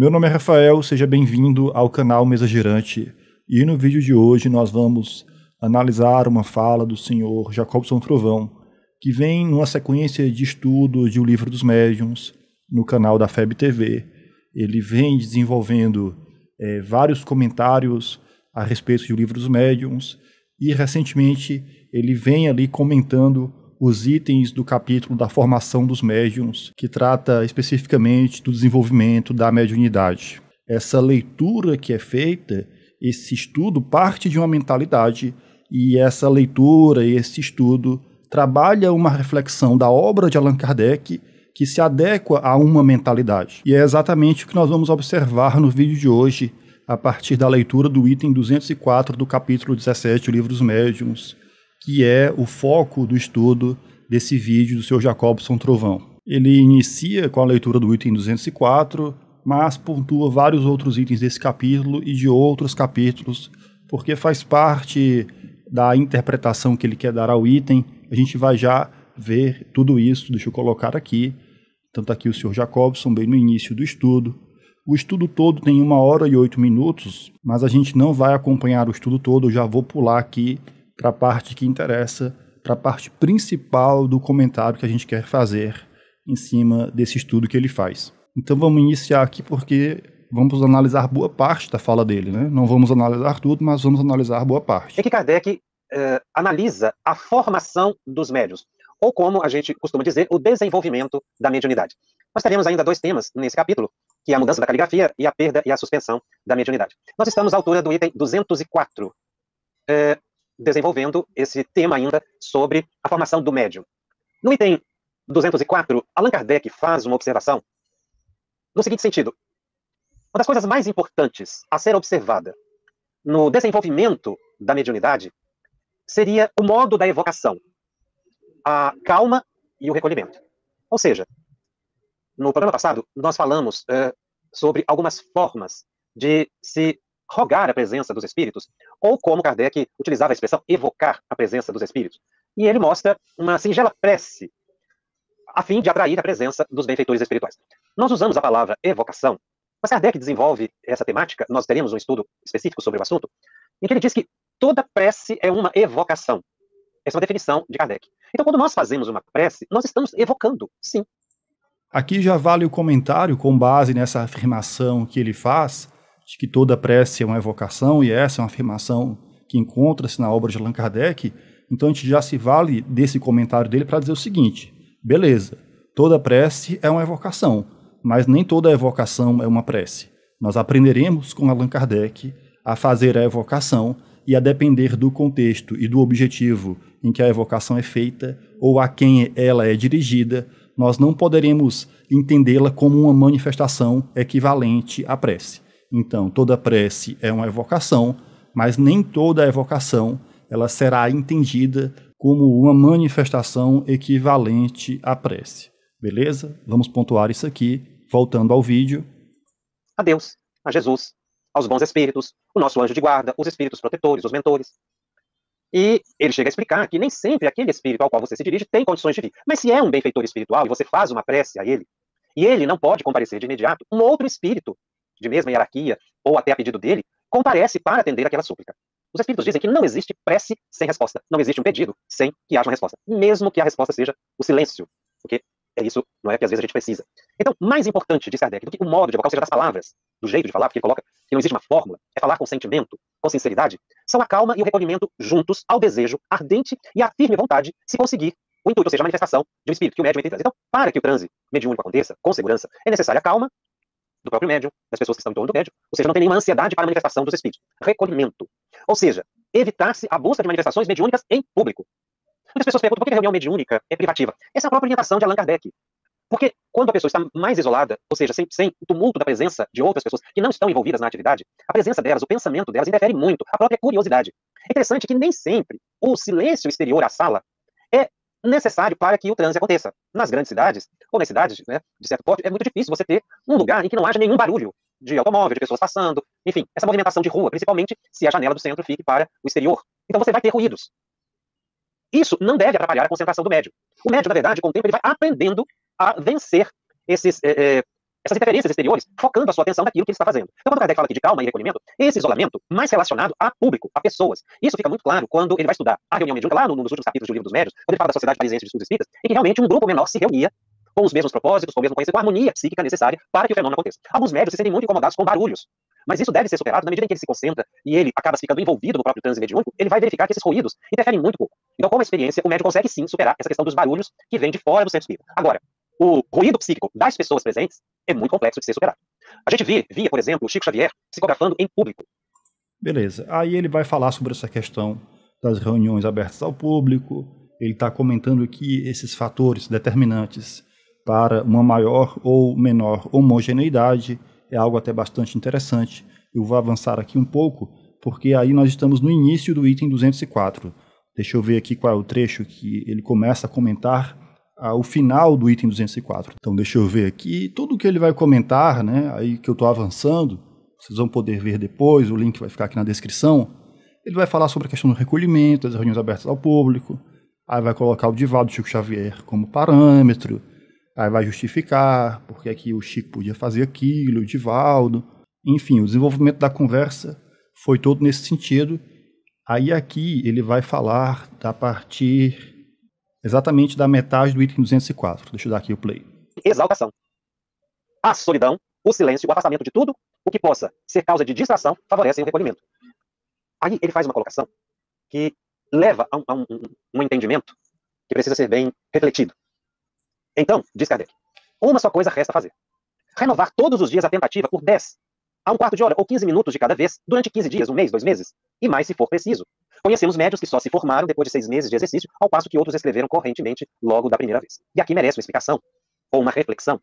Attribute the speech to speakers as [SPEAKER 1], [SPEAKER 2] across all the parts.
[SPEAKER 1] Meu nome é Rafael, seja bem-vindo ao canal Mesa Girante. E no vídeo de hoje nós vamos analisar uma fala do senhor Jacobson Trovão, que vem numa sequência de estudos de O Livro dos Médiuns no canal da FEB TV. Ele vem desenvolvendo é, vários comentários a respeito do Livro dos Médiuns e recentemente ele vem ali comentando os itens do capítulo da formação dos médiums, que trata especificamente do desenvolvimento da mediunidade. Essa leitura que é feita, esse estudo parte de uma mentalidade e essa leitura e esse estudo trabalha uma reflexão da obra de Allan Kardec que se adequa a uma mentalidade. E é exatamente o que nós vamos observar no vídeo de hoje, a partir da leitura do item 204 do capítulo 17 do Livro dos Médiuns, que é o foco do estudo desse vídeo do Sr. Jacobson Trovão. Ele inicia com a leitura do item 204, mas pontua vários outros itens desse capítulo e de outros capítulos, porque faz parte da interpretação que ele quer dar ao item. A gente vai já ver tudo isso, deixa eu colocar aqui. Então está aqui o Sr. Jacobson, bem no início do estudo. O estudo todo tem uma hora e oito minutos, mas a gente não vai acompanhar o estudo todo, eu já vou pular aqui para a parte que interessa, para a parte principal do comentário que a gente quer fazer em cima desse estudo que ele faz. Então vamos iniciar aqui porque vamos analisar boa parte da fala dele, né? Não vamos analisar tudo, mas vamos analisar boa parte.
[SPEAKER 2] É que Kardec eh, analisa a formação dos médios, ou como a gente costuma dizer, o desenvolvimento da mediunidade. Nós teremos ainda dois temas nesse capítulo, que é a mudança da caligrafia e a perda e a suspensão da mediunidade. Nós estamos à altura do item 204. Eh, desenvolvendo esse tema ainda sobre a formação do médium. No item 204, Allan Kardec faz uma observação no seguinte sentido: uma das coisas mais importantes a ser observada no desenvolvimento da mediunidade seria o modo da evocação, a calma e o recolhimento. Ou seja, no programa passado, nós falamos eh, sobre algumas formas de se rogar a presença dos espíritos, ou como Kardec utilizava a expressão evocar a presença dos espíritos. E ele mostra uma singela prece a fim de atrair a presença dos benfeitores espirituais. Nós usamos a palavra evocação, mas Kardec desenvolve essa temática, nós teremos um estudo específico sobre o assunto, em que ele diz que toda prece é uma evocação. Essa é uma definição de Kardec. Então, quando nós fazemos uma prece, nós estamos evocando, sim.
[SPEAKER 1] Aqui já vale o comentário com base nessa afirmação que ele faz, de que toda prece é uma evocação, e essa é uma afirmação que encontra-se na obra de Allan Kardec, então a gente já se vale desse comentário dele para dizer o seguinte: beleza, toda prece é uma evocação, mas nem toda evocação é uma prece. Nós aprenderemos com Allan Kardec a fazer a evocação e a depender do contexto e do objetivo em que a evocação é feita ou a quem ela é dirigida, nós não poderemos entendê-la como uma manifestação equivalente à prece. Então, toda prece é uma evocação, mas nem toda evocação ela será entendida como uma manifestação equivalente à prece. Beleza? Vamos pontuar isso aqui, voltando ao vídeo.
[SPEAKER 2] A Deus, a Jesus, aos bons espíritos, o nosso anjo de guarda, os espíritos protetores, os mentores. E ele chega a explicar que nem sempre aquele espírito ao qual você se dirige tem condições de vir. Mas se é um benfeitor espiritual e você faz uma prece a ele, e ele não pode comparecer de imediato, um outro espírito de mesma hierarquia, ou até a pedido dele, comparece para atender aquela súplica. Os espíritos dizem que não existe prece sem resposta, não existe um pedido sem que haja uma resposta, mesmo que a resposta seja o silêncio, porque é isso, não é que às vezes a gente precisa. Então, mais importante, diz Kardec, do que o modo de ou seja das palavras, do jeito de falar, porque ele coloca que não existe uma fórmula, é falar com sentimento, com sinceridade, são a calma e o recolhimento juntos ao desejo ardente e à firme vontade, se conseguir o intuito, ou seja, a manifestação de um espírito que o médium é entende. Então, para que o transe mediúnico aconteça, com segurança, é necessária a calma do próprio médium, das pessoas que estão em torno do médium, ou seja, não tem nenhuma ansiedade para a manifestação dos espíritos. Recolhimento. Ou seja, evitar-se a busca de manifestações mediúnicas em público. Muitas pessoas perguntam por que a reunião mediúnica é privativa. Essa é a própria orientação de Allan Kardec. Porque quando a pessoa está mais isolada, ou seja, sem, sem o tumulto da presença de outras pessoas que não estão envolvidas na atividade, a presença delas, o pensamento delas interfere muito, a própria curiosidade. É interessante que nem sempre o silêncio exterior à sala necessário para que o transe aconteça. Nas grandes cidades, ou nas cidades né, de certo porte, é muito difícil você ter um lugar em que não haja nenhum barulho de automóvel, de pessoas passando, enfim, essa movimentação de rua, principalmente se a janela do centro fique para o exterior. Então você vai ter ruídos. Isso não deve atrapalhar a concentração do médio. O médio, na verdade, com o tempo, ele vai aprendendo a vencer esses, é, essas interferências exteriores, focando a sua atenção naquilo que ele está fazendo. Então, quando Kardec fala aqui de calma e recolhimento, esse isolamento mais relacionado a público, a pessoas. Isso fica muito claro quando ele vai estudar a reunião mediúnica, lá nos últimos capítulos do Livro dos Médios, quando ele fala da Sociedade Parisiense de Estudos Espíritas, em que realmente um grupo menor se reunia com os mesmos propósitos, com o mesmo conhecimento, com a harmonia psíquica necessária para que o fenômeno aconteça. Alguns médios se sentem muito incomodados com barulhos, mas isso deve ser superado na medida em que ele se concentra e ele acaba ficando envolvido no próprio transe mediúnico, ele vai verificar que esses ruídos interferem muito pouco. Então, com a experiência, o médico consegue sim superar essa questão dos barulhos que vem de fora do centro espírita. Agora, o ruído psíquico das pessoas presentes é muito complexo de ser superado. A gente via, via por exemplo, o Chico Xavier psicografando em público.
[SPEAKER 1] Beleza. Aí ele vai falar sobre essa questão das reuniões abertas ao público. Ele está comentando que esses fatores determinantes para uma maior ou menor homogeneidade é algo até bastante interessante. Eu vou avançar aqui um pouco, porque aí nós estamos no início do item 204. Deixa eu ver aqui qual é o trecho que ele começa a comentar o final do item 204. Então, deixa eu ver aqui. Tudo que ele vai comentar, né, aí que eu estou avançando, vocês vão poder ver depois, o link vai ficar aqui na descrição. Ele vai falar sobre a questão do recolhimento, das reuniões abertas ao público, aí vai colocar o Divaldo Chico Xavier como parâmetro, aí vai justificar porque é que o Chico podia fazer aquilo, o Divaldo. Enfim, o desenvolvimento da conversa foi todo nesse sentido. Aí aqui ele vai falar a partir exatamente da metade do item 204. Deixa eu dar aqui o play.
[SPEAKER 2] Exaltação. A solidão, o silêncio, o afastamento de tudo o que possa ser causa de distração favorecem o recolhimento. Aí ele faz uma colocação que leva a um, a um, um entendimento que precisa ser bem refletido. Então, diz Kardec, uma só coisa resta fazer. Renovar todos os dias a tentativa por 10, a um quarto de hora ou 15 minutos de cada vez, durante 15 dias, um mês, dois meses, e mais se for preciso. Conhecemos médios que só se formaram depois de seis meses de exercício, ao passo que outros escreveram correntemente logo da primeira vez. E aqui merece uma explicação, ou uma reflexão.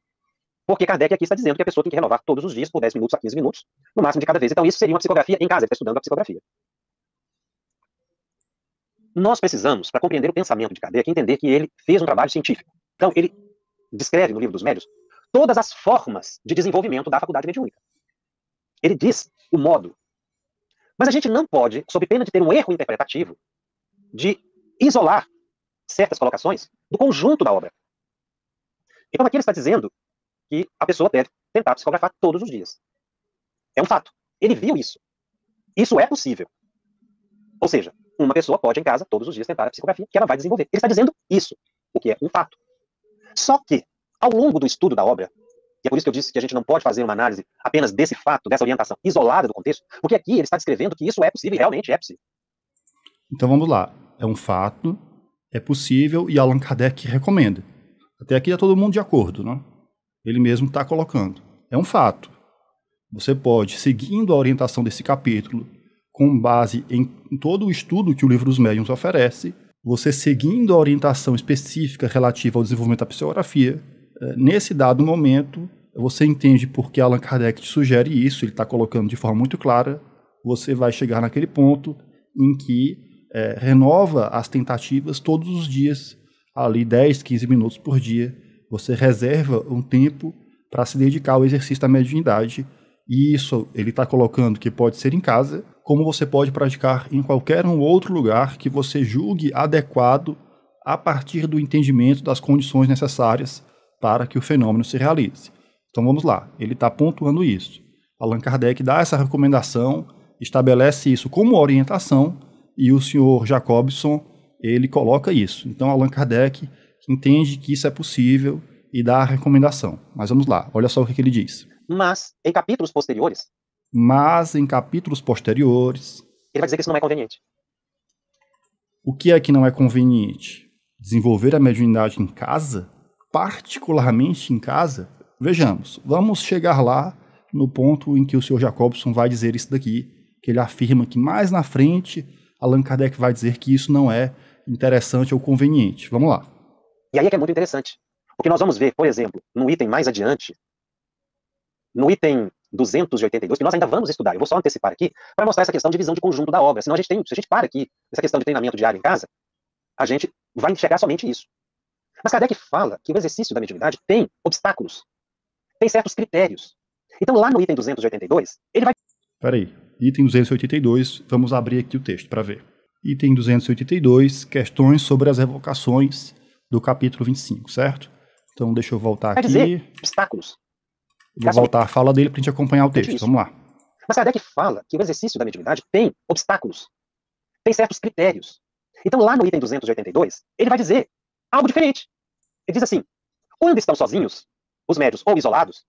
[SPEAKER 2] Porque Kardec aqui está dizendo que a pessoa tem que renovar todos os dias, por 10 minutos a 15 minutos, no máximo de cada vez. Então, isso seria uma psicografia em casa, ele está estudando a psicografia. Nós precisamos, para compreender o pensamento de Kardec, entender que ele fez um trabalho científico. Então, ele descreve no livro dos médios todas as formas de desenvolvimento da faculdade mediúnica. Ele diz o modo. Mas a gente não pode, sob pena de ter um erro interpretativo, de isolar certas colocações do conjunto da obra. Então aqui ele está dizendo que a pessoa deve tentar psicografar todos os dias. É um fato. Ele viu isso. Isso é possível. Ou seja, uma pessoa pode em casa todos os dias tentar a psicografia que ela vai desenvolver. Ele está dizendo isso, o que é um fato. Só que, ao longo do estudo da obra, é por isso que eu disse que a gente não pode fazer uma análise apenas desse fato, dessa orientação isolada do contexto, porque aqui ele está descrevendo que isso é possível e realmente é possível.
[SPEAKER 1] Então vamos lá. É um fato, é possível e Allan Kardec recomenda. Até aqui é todo mundo de acordo, né? Ele mesmo está colocando. É um fato. Você pode, seguindo a orientação desse capítulo, com base em todo o estudo que o livro dos médiuns oferece, você seguindo a orientação específica relativa ao desenvolvimento da psicografia, eh, nesse dado momento, você entende por que Allan Kardec te sugere isso, ele está colocando de forma muito clara, você vai chegar naquele ponto em que é, renova as tentativas todos os dias, ali 10, 15 minutos por dia. Você reserva um tempo para se dedicar ao exercício da mediunidade. E isso ele está colocando que pode ser em casa, como você pode praticar em qualquer um outro lugar que você julgue adequado a partir do entendimento das condições necessárias para que o fenômeno se realize. Então vamos lá, ele está pontuando isso. Allan Kardec dá essa recomendação, estabelece isso como orientação e o senhor Jacobson ele coloca isso. Então Allan Kardec entende que isso é possível e dá a recomendação. Mas vamos lá, olha só o que, que ele diz.
[SPEAKER 2] Mas em capítulos
[SPEAKER 1] posteriores. Mas em capítulos posteriores.
[SPEAKER 2] Ele vai dizer que isso não é conveniente.
[SPEAKER 1] O que é que não é conveniente? Desenvolver a mediunidade em casa, particularmente em casa, vejamos, vamos chegar lá no ponto em que o senhor Jacobson vai dizer isso daqui, que ele afirma que mais na frente Allan Kardec vai dizer que isso não é interessante ou conveniente. Vamos lá.
[SPEAKER 2] E aí é que é muito interessante, o que nós vamos ver, por exemplo, no item mais adiante, no item 282, que nós ainda vamos estudar. Eu vou só antecipar aqui para mostrar essa questão de visão de conjunto da obra. Senão a gente tem, se a gente para aqui, essa questão de treinamento diário em casa, a gente vai enxergar somente isso. Mas Kardec fala que o exercício da mediunidade tem obstáculos tem certos critérios. Então, lá no item 282, ele vai.
[SPEAKER 1] Peraí, item 282, vamos abrir aqui o texto para ver. Item 282, questões sobre as revocações do capítulo 25, certo? Então, deixa eu voltar Quer aqui. Dizer, obstáculos. Vou voltar à fala dele para a gente acompanhar o texto. Vamos
[SPEAKER 2] lá. Mas Kardec fala que o exercício da mediunidade tem obstáculos, tem certos critérios. Então, lá no item 282, ele vai dizer algo diferente. Ele diz assim: quando estão sozinhos, os médios ou isolados,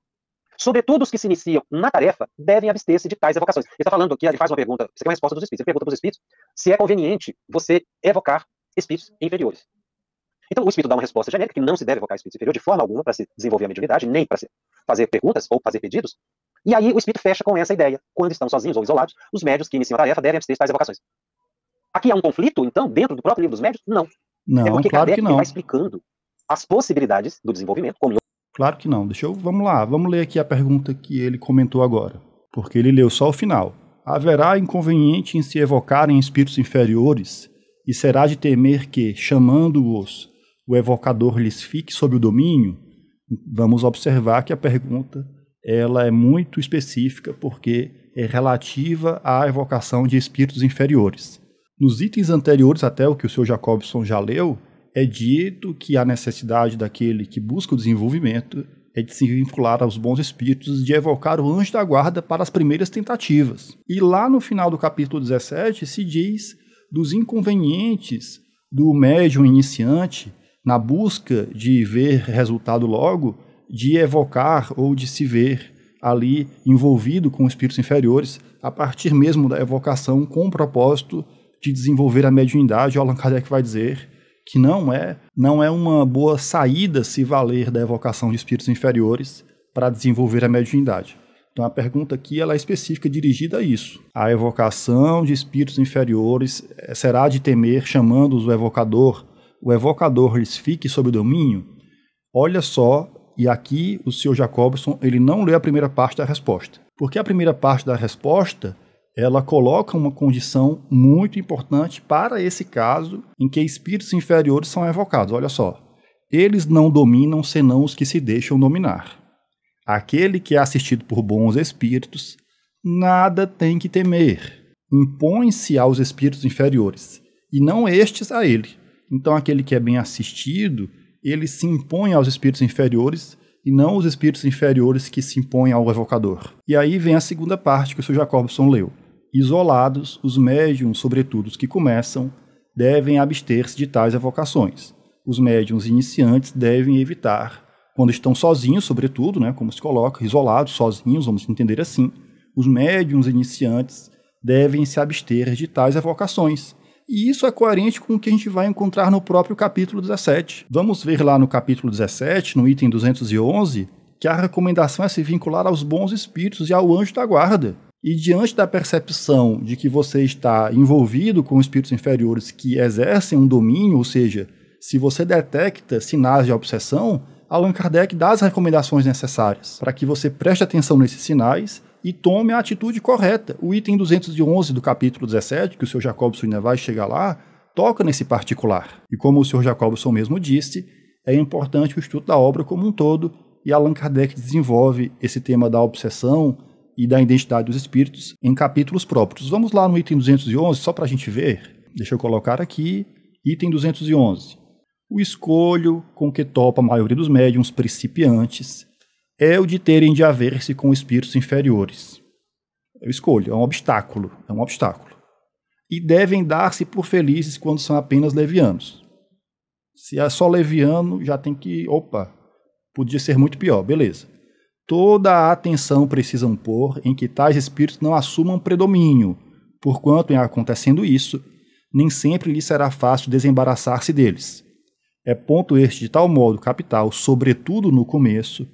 [SPEAKER 2] sobretudo os que se iniciam na tarefa, devem abster-se de tais evocações. Ele está falando aqui, ele faz uma pergunta, isso aqui é uma resposta dos espíritos, ele pergunta para os espíritos se é conveniente você evocar espíritos inferiores. Então, o espírito dá uma resposta genérica que não se deve evocar espírito inferior de forma alguma para se desenvolver a mediunidade, nem para se fazer perguntas ou fazer pedidos. E aí o espírito fecha com essa ideia. Quando estão sozinhos ou isolados, os médios que iniciam a tarefa devem abster tais evocações. Aqui há um conflito, então, dentro do próprio livro dos médios? Não. Não, é porque claro Kardec que não. vai explicando as possibilidades do desenvolvimento, como
[SPEAKER 1] Claro que não. Deixa eu, vamos lá, vamos ler aqui a pergunta que ele comentou agora, porque ele leu só o final. Haverá inconveniente em se evocarem espíritos inferiores, e será de temer que, chamando-os, o evocador lhes fique sob o domínio? Vamos observar que a pergunta ela é muito específica porque é relativa à evocação de espíritos inferiores. Nos itens anteriores, até o que o Sr. Jacobson já leu, é dito que a necessidade daquele que busca o desenvolvimento é de se vincular aos bons espíritos e de evocar o anjo da guarda para as primeiras tentativas. E lá no final do capítulo 17 se diz dos inconvenientes do médium iniciante na busca de ver resultado logo, de evocar ou de se ver ali envolvido com espíritos inferiores, a partir mesmo da evocação com o propósito de desenvolver a mediunidade, Allan Kardec vai dizer que não é, não é uma boa saída se valer da evocação de espíritos inferiores para desenvolver a mediunidade. Então a pergunta aqui ela é específica dirigida a isso. A evocação de espíritos inferiores eh, será de temer chamando-os o evocador, o evocador lhes fique sob domínio? Olha só, e aqui o senhor Jacobson, ele não lê a primeira parte da resposta. Porque a primeira parte da resposta ela coloca uma condição muito importante para esse caso em que espíritos inferiores são evocados. Olha só, eles não dominam senão os que se deixam dominar. Aquele que é assistido por bons espíritos, nada tem que temer. Impõe-se aos espíritos inferiores, e não estes a ele. Então, aquele que é bem assistido, ele se impõe aos espíritos inferiores e não os espíritos inferiores que se impõem ao evocador. E aí vem a segunda parte que o Sr. Jacobson leu. Isolados, os médiums, sobretudo os que começam, devem abster-se de tais evocações. Os médiums iniciantes devem evitar, quando estão sozinhos, sobretudo, né, como se coloca, isolados, sozinhos, vamos entender assim, os médiums iniciantes devem se abster de tais evocações. E isso é coerente com o que a gente vai encontrar no próprio capítulo 17. Vamos ver lá no capítulo 17, no item 211, que a recomendação é se vincular aos bons espíritos e ao anjo da guarda. E diante da percepção de que você está envolvido com espíritos inferiores que exercem um domínio, ou seja, se você detecta sinais de obsessão, Allan Kardec dá as recomendações necessárias para que você preste atenção nesses sinais e tome a atitude correta. O item 211 do capítulo 17, que o Sr. Jacobson ainda vai chegar lá, toca nesse particular. E como o Sr. Jacobson mesmo disse, é importante o estudo da obra como um todo e Allan Kardec desenvolve esse tema da obsessão e da identidade dos espíritos em capítulos próprios. Vamos lá no item 211, só para a gente ver. Deixa eu colocar aqui. Item 211. O escolho com que topa a maioria dos médiums principiantes é o de terem de haver-se com espíritos inferiores. É o escolho, é um obstáculo, é um obstáculo. E devem dar-se por felizes quando são apenas levianos. Se é só leviano, já tem que, opa, podia ser muito pior, beleza toda a atenção precisam pôr em que tais espíritos não assumam predomínio, porquanto, em acontecendo isso, nem sempre lhe será fácil desembaraçar-se deles. É ponto este de tal modo capital, sobretudo no começo,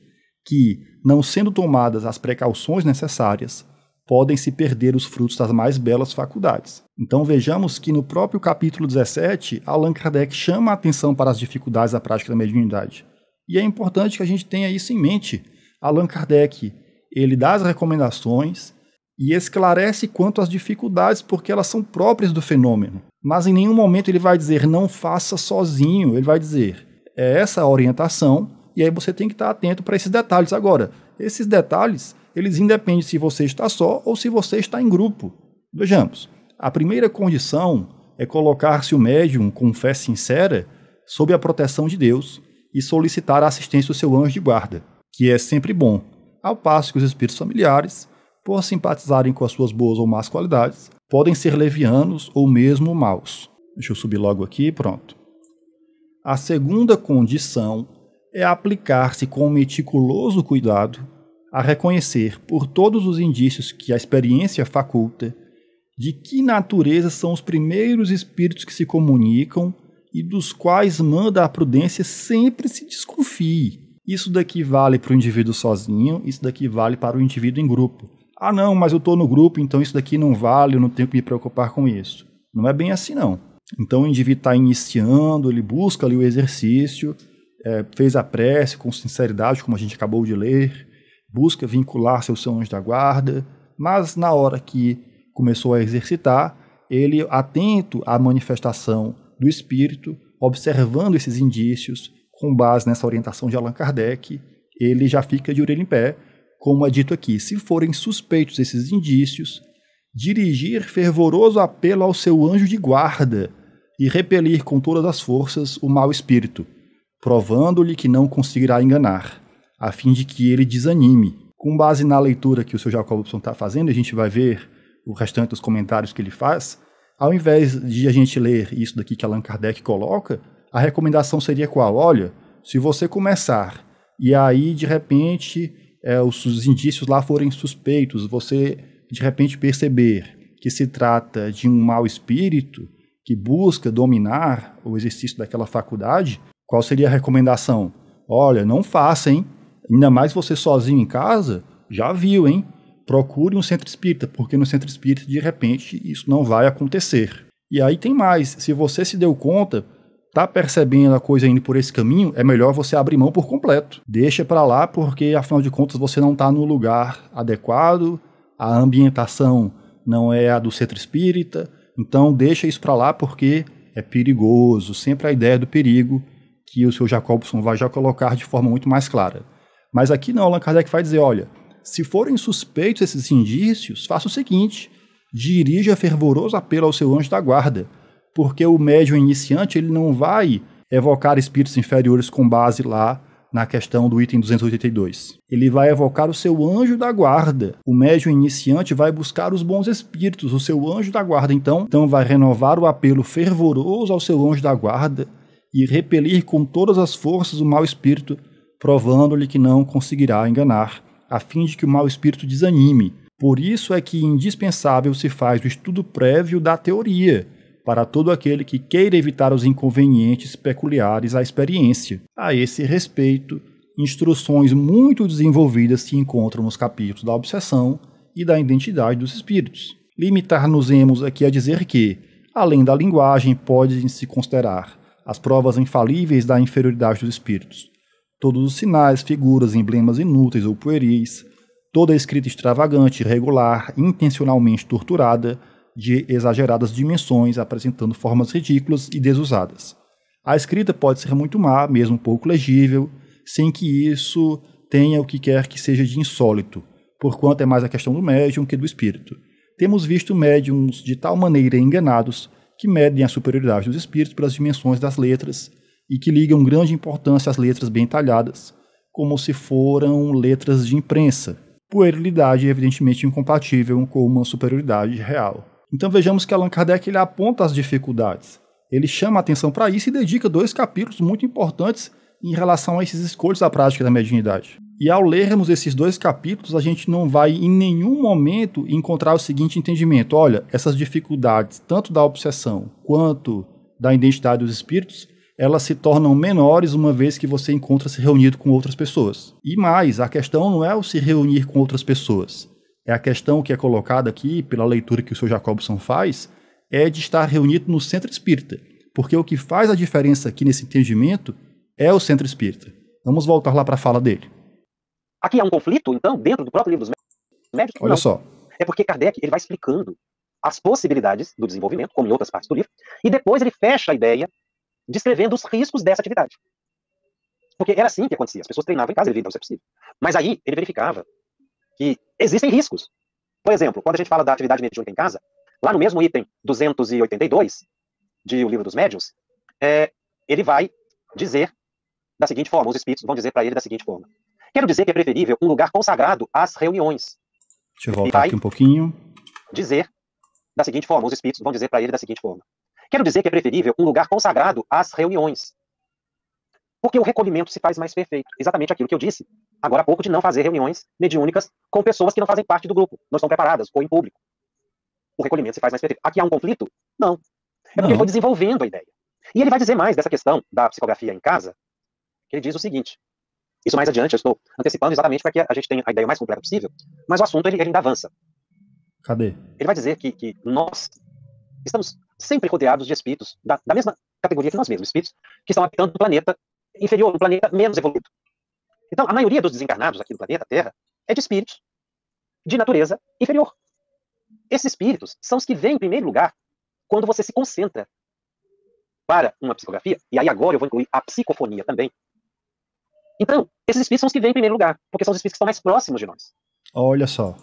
[SPEAKER 1] que, não sendo tomadas as precauções necessárias, podem se perder os frutos das mais belas faculdades. Então vejamos que no próprio capítulo 17, Allan Kardec chama a atenção para as dificuldades da prática da mediunidade. E é importante que a gente tenha isso em mente, Allan Kardec ele dá as recomendações e esclarece quanto às dificuldades, porque elas são próprias do fenômeno. Mas em nenhum momento ele vai dizer não faça sozinho, ele vai dizer é essa a orientação e aí você tem que estar atento para esses detalhes. Agora, esses detalhes, eles independem se você está só ou se você está em grupo. Vejamos, a primeira condição é colocar-se o médium com fé sincera sob a proteção de Deus e solicitar a assistência do seu anjo de guarda que é sempre bom, ao passo que os espíritos familiares, por simpatizarem com as suas boas ou más qualidades, podem ser levianos ou mesmo maus. Deixa eu subir logo aqui, pronto. A segunda condição é aplicar-se com meticuloso cuidado a reconhecer, por todos os indícios que a experiência faculta, de que natureza são os primeiros espíritos que se comunicam e dos quais manda a prudência sempre se desconfie isso daqui vale para o indivíduo sozinho, isso daqui vale para o indivíduo em grupo. Ah, não, mas eu estou no grupo, então isso daqui não vale, eu não tenho que me preocupar com isso. Não é bem assim, não. Então o indivíduo está iniciando, ele busca ali o exercício, é, fez a prece com sinceridade, como a gente acabou de ler, busca vincular seus sonhos da guarda, mas na hora que começou a exercitar, ele atento à manifestação do espírito, observando esses indícios, com base nessa orientação de Allan Kardec, ele já fica de orelha em pé, como é dito aqui. Se forem suspeitos esses indícios, dirigir fervoroso apelo ao seu anjo de guarda e repelir com todas as forças o mau espírito, provando-lhe que não conseguirá enganar, a fim de que ele desanime. Com base na leitura que o seu Jacobson está fazendo, a gente vai ver o restante dos comentários que ele faz. Ao invés de a gente ler isso daqui que Allan Kardec coloca, a recomendação seria qual? Olha, se você começar e aí de repente é, os, os indícios lá forem suspeitos, você de repente perceber que se trata de um mau espírito que busca dominar o exercício daquela faculdade, qual seria a recomendação? Olha, não faça, hein? Ainda mais você sozinho em casa, já viu, hein? Procure um centro espírita, porque no centro espírita, de repente, isso não vai acontecer. E aí tem mais: se você se deu conta tá percebendo a coisa indo por esse caminho, é melhor você abrir mão por completo. Deixa para lá, porque afinal de contas você não está no lugar adequado, a ambientação não é a do centro espírita, então deixa isso para lá porque é perigoso. Sempre a ideia do perigo que o seu Jacobson vai já colocar de forma muito mais clara. Mas aqui não, Allan Kardec vai dizer, olha, se forem suspeitos esses indícios, faça o seguinte, dirija fervoroso apelo ao seu anjo da guarda, porque o médium iniciante ele não vai evocar espíritos inferiores com base lá na questão do item 282. Ele vai evocar o seu anjo da guarda. O médium iniciante vai buscar os bons espíritos, o seu anjo da guarda. Então, então vai renovar o apelo fervoroso ao seu anjo da guarda e repelir com todas as forças o mau espírito, provando-lhe que não conseguirá enganar, a fim de que o mau espírito desanime. Por isso é que indispensável se faz o estudo prévio da teoria, para todo aquele que queira evitar os inconvenientes peculiares à experiência. A esse respeito, instruções muito desenvolvidas se encontram nos capítulos da obsessão e da identidade dos espíritos. Limitar-nos-emos aqui a dizer que, além da linguagem, podem-se considerar as provas infalíveis da inferioridade dos espíritos, todos os sinais, figuras, emblemas inúteis ou pueris, toda escrita extravagante, irregular, intencionalmente torturada, de exageradas dimensões, apresentando formas ridículas e desusadas. A escrita pode ser muito má, mesmo pouco legível, sem que isso tenha o que quer que seja de insólito, porquanto é mais a questão do médium que do espírito. Temos visto médiums de tal maneira enganados que medem a superioridade dos espíritos pelas dimensões das letras e que ligam grande importância às letras bem talhadas, como se foram letras de imprensa, puerilidade é evidentemente incompatível com uma superioridade real. Então vejamos que Allan Kardec ele aponta as dificuldades. Ele chama atenção para isso e dedica dois capítulos muito importantes em relação a esses escolhos da prática da mediunidade. E ao lermos esses dois capítulos, a gente não vai em nenhum momento encontrar o seguinte entendimento: olha, essas dificuldades, tanto da obsessão quanto da identidade dos espíritos, elas se tornam menores uma vez que você encontra se reunido com outras pessoas. E mais, a questão não é o se reunir com outras pessoas. É a questão que é colocada aqui pela leitura que o seu Jacobson faz é de estar reunido no centro espírita, porque o que faz a diferença aqui nesse entendimento é o centro espírita. Vamos voltar lá para a fala dele.
[SPEAKER 2] Aqui há um conflito, então, dentro do próprio livro dos médicos? Olha não. só. É porque Kardec ele vai explicando as possibilidades do desenvolvimento, como em outras partes do livro, e depois ele fecha a ideia descrevendo os riscos dessa atividade. Porque era assim que acontecia. As pessoas treinavam em casa, ele via, então isso é possível. Mas aí ele verificava que existem riscos. Por exemplo, quando a gente fala da atividade mediúnica em casa, lá no mesmo item 282 de O Livro dos Médios, é, ele vai dizer da seguinte forma, os espíritos vão dizer para ele da seguinte forma. Quero dizer que é preferível um lugar consagrado às reuniões.
[SPEAKER 1] Deixa eu voltar aqui um pouquinho.
[SPEAKER 2] Dizer da seguinte forma, os espíritos vão dizer para ele da seguinte forma. Quero dizer que é preferível um lugar consagrado às reuniões. Porque o recolhimento se faz mais perfeito. Exatamente aquilo que eu disse agora há pouco, de não fazer reuniões mediúnicas com pessoas que não fazem parte do grupo, não estão preparadas, ou em público. O recolhimento se faz mais perfeito. Aqui há um conflito? Não. É porque ele foi desenvolvendo a ideia. E ele vai dizer mais dessa questão da psicografia em casa, que ele diz o seguinte. Isso mais adiante, eu estou antecipando exatamente para que a gente tenha a ideia mais completa possível, mas o assunto ele, ele ainda avança. Cadê? Ele vai dizer que, que nós estamos sempre rodeados de espíritos da, da mesma categoria que nós mesmos, espíritos que estão habitando o planeta inferior, um planeta menos evoluído, então, a maioria dos desencarnados aqui do planeta Terra é de espíritos de natureza inferior. Esses espíritos são os que vêm em primeiro lugar quando você se concentra para uma psicografia, e aí agora eu vou incluir a psicofonia também. Então, esses espíritos são os que vêm em primeiro lugar, porque são os espíritos que estão mais próximos de nós.
[SPEAKER 1] Olha só.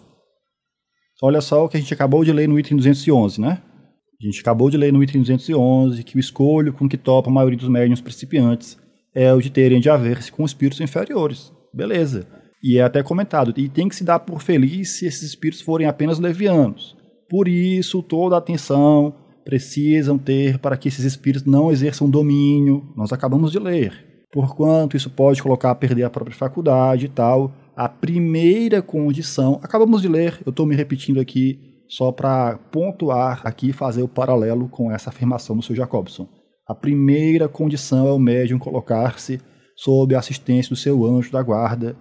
[SPEAKER 1] Olha só o que a gente acabou de ler no item 211, né? A gente acabou de ler no item 211 que o escolho com que topa a maioria dos médiuns principiantes é o de terem de haver-se com espíritos inferiores. Beleza. E é até comentado, e tem que se dar por feliz se esses espíritos forem apenas levianos. Por isso, toda a atenção precisam ter para que esses espíritos não exerçam domínio, nós acabamos de ler. Porquanto isso pode colocar a perder a própria faculdade e tal. A primeira condição, acabamos de ler, eu estou me repetindo aqui só para pontuar aqui e fazer o paralelo com essa afirmação do seu Jacobson. A primeira condição é o médium colocar-se sob a assistência do seu anjo da guarda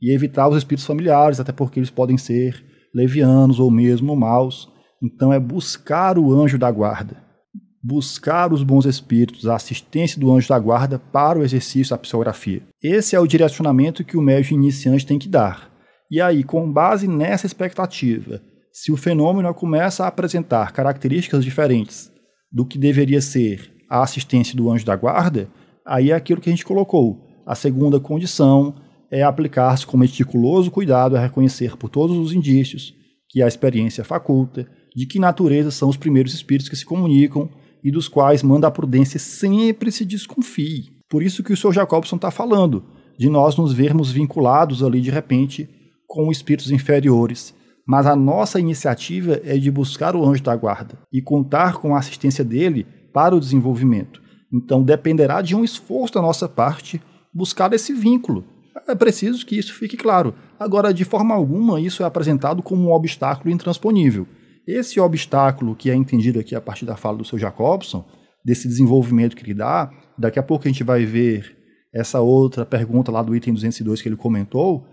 [SPEAKER 1] e evitar os espíritos familiares, até porque eles podem ser levianos ou mesmo maus. Então é buscar o anjo da guarda, buscar os bons espíritos, a assistência do anjo da guarda para o exercício da psicografia. Esse é o direcionamento que o médium iniciante tem que dar. E aí, com base nessa expectativa, se o fenômeno começa a apresentar características diferentes do que deveria ser a assistência do anjo da guarda, aí é aquilo que a gente colocou. A segunda condição é aplicar-se com meticuloso cuidado a reconhecer por todos os indícios que a experiência é faculta de que natureza são os primeiros espíritos que se comunicam e dos quais manda a prudência sempre se desconfie. Por isso que o Sr. Jacobson está falando, de nós nos vermos vinculados ali de repente com espíritos inferiores. Mas a nossa iniciativa é de buscar o anjo da guarda e contar com a assistência dele para o desenvolvimento. Então, dependerá de um esforço da nossa parte buscar esse vínculo. É preciso que isso fique claro. Agora, de forma alguma, isso é apresentado como um obstáculo intransponível. Esse obstáculo que é entendido aqui a partir da fala do seu Jacobson, desse desenvolvimento que ele dá, daqui a pouco a gente vai ver essa outra pergunta lá do item 202 que ele comentou,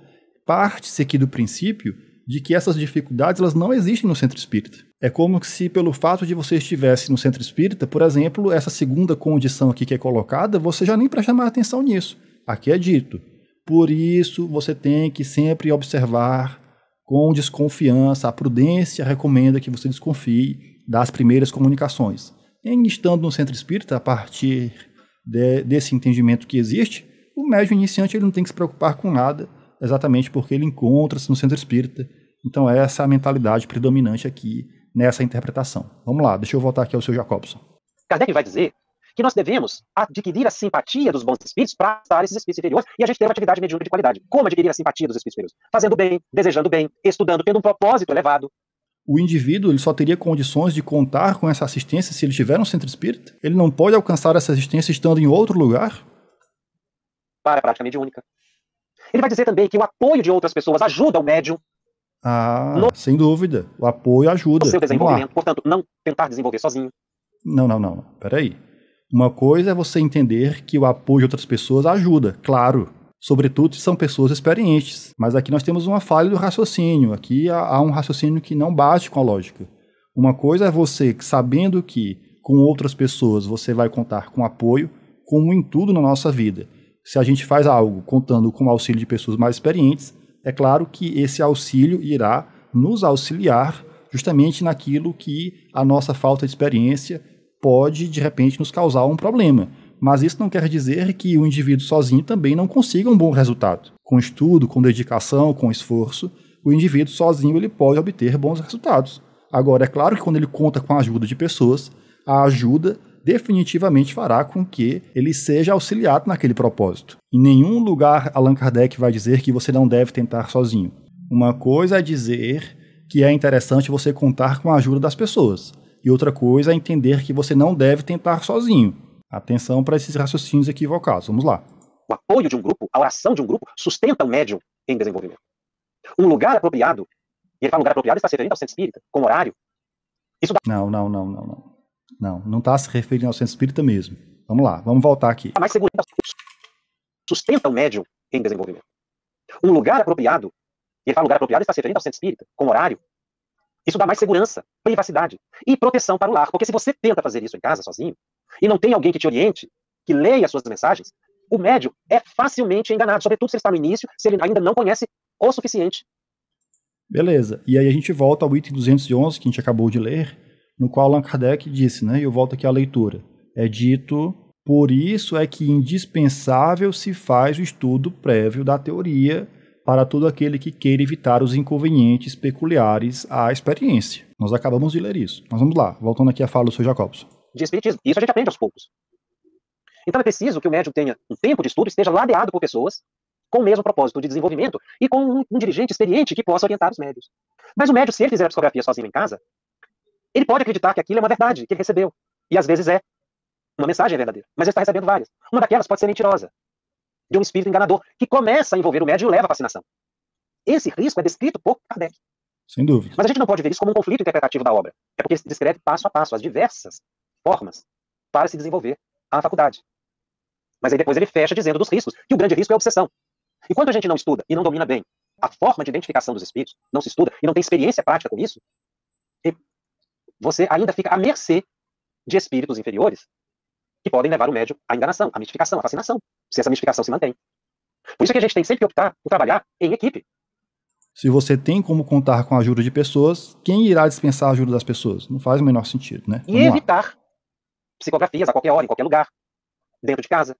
[SPEAKER 1] parte-se aqui do princípio de que essas dificuldades elas não existem no centro espírita. É como se pelo fato de você estivesse no centro espírita, por exemplo, essa segunda condição aqui que é colocada, você já nem para chamar atenção nisso. Aqui é dito. Por isso você tem que sempre observar com desconfiança, a prudência recomenda que você desconfie das primeiras comunicações. Em estando no centro espírita, a partir de, desse entendimento que existe, o médium iniciante ele não tem que se preocupar com nada exatamente porque ele encontra-se no centro espírita. Então, é essa é a mentalidade predominante aqui nessa interpretação. Vamos lá, deixa eu voltar aqui ao seu Jacobson.
[SPEAKER 2] Kardec vai dizer que nós devemos adquirir a simpatia dos bons espíritos para estar esses espíritos inferiores e a gente ter uma atividade mediúnica de qualidade. Como adquirir a simpatia dos espíritos inferiores? Fazendo bem, desejando bem, estudando, tendo um propósito elevado,
[SPEAKER 1] o indivíduo ele só teria condições de contar com essa assistência se ele tiver um centro espírita? Ele não pode alcançar essa assistência estando em outro lugar?
[SPEAKER 2] Para a prática mediúnica. Ele vai dizer também que o apoio de outras pessoas ajuda o médium.
[SPEAKER 1] Ah, no... sem dúvida. O apoio ajuda. O seu desenvolvimento,
[SPEAKER 2] portanto, não tentar desenvolver sozinho.
[SPEAKER 1] Não, não, não. Peraí. Uma coisa é você entender que o apoio de outras pessoas ajuda, claro. Sobretudo se são pessoas experientes. Mas aqui nós temos uma falha do raciocínio. Aqui há, há um raciocínio que não bate com a lógica. Uma coisa é você, sabendo que com outras pessoas você vai contar com apoio, como em tudo na nossa vida. Se a gente faz algo contando com o auxílio de pessoas mais experientes, é claro que esse auxílio irá nos auxiliar justamente naquilo que a nossa falta de experiência pode, de repente, nos causar um problema. Mas isso não quer dizer que o indivíduo sozinho também não consiga um bom resultado. Com estudo, com dedicação, com esforço, o indivíduo sozinho ele pode obter bons resultados. Agora, é claro que quando ele conta com a ajuda de pessoas, a ajuda definitivamente fará com que ele seja auxiliado naquele propósito. Em nenhum lugar Allan Kardec vai dizer que você não deve tentar sozinho. Uma coisa é dizer que é interessante você contar com a ajuda das pessoas, e outra coisa é entender que você não deve tentar sozinho. Atenção para esses raciocínios equivocados. Vamos lá. O apoio de um grupo, a oração de
[SPEAKER 2] um grupo, sustenta o médium em desenvolvimento. Um lugar apropriado, e ele fala um lugar apropriado está se referindo ao centro espírita, com horário.
[SPEAKER 1] Isso dá... Não, não, não, não, não. Não, não está se referindo ao centro espírita mesmo. Vamos lá, vamos voltar aqui. A mais
[SPEAKER 2] segurança é sustenta o médium em desenvolvimento. Um lugar apropriado, e ele fala lugar apropriado está se referindo ao centro espírita, com horário. Isso dá mais segurança, privacidade e proteção para o lar. Porque se você tenta fazer isso em casa, sozinho, e não tem alguém que te oriente, que leia as suas mensagens, o médium é facilmente enganado, sobretudo se ele está no início, se ele ainda não conhece o suficiente.
[SPEAKER 1] Beleza. E aí a gente volta ao item 211 que a gente acabou de ler, no qual Allan Kardec disse, né, e eu volto aqui à leitura, é dito, por isso é que indispensável se faz o estudo prévio da teoria para todo aquele que queira evitar os inconvenientes peculiares à experiência. Nós acabamos de ler isso. Mas vamos lá, voltando aqui à fala do Sr. Jacobson.
[SPEAKER 2] De espiritismo, isso a gente aprende aos poucos. Então é preciso que o médium tenha um tempo de estudo, esteja ladeado por pessoas com o mesmo propósito de desenvolvimento e com um, um dirigente experiente que possa orientar os médios. Mas o médio, se ele fizer a psicografia sozinho em casa, ele pode acreditar que aquilo é uma verdade, que ele recebeu. E às vezes é. Uma mensagem é verdadeira, mas ele está recebendo várias. Uma daquelas pode ser mentirosa, de um espírito enganador, que começa a envolver o médium e leva à fascinação. Esse risco é descrito por Kardec. Sem dúvida. Mas a gente não pode ver isso como um conflito interpretativo da obra. É porque ele descreve passo a passo as diversas formas para se desenvolver a faculdade. Mas aí depois ele fecha dizendo dos riscos, que o grande risco é a obsessão. quando a gente não estuda e não domina bem a forma de identificação dos espíritos, não se estuda e não tem experiência prática com isso, você ainda fica à mercê de espíritos inferiores que podem levar o médio à enganação, à mistificação, à fascinação, se essa mistificação se mantém. Por isso que a gente tem sempre que optar por trabalhar em equipe.
[SPEAKER 1] Se você tem como contar com a ajuda de pessoas, quem irá dispensar a ajuda das pessoas? Não faz o menor sentido, né? Vamos e
[SPEAKER 2] evitar lá. psicografias a qualquer hora, em qualquer lugar, dentro de casa.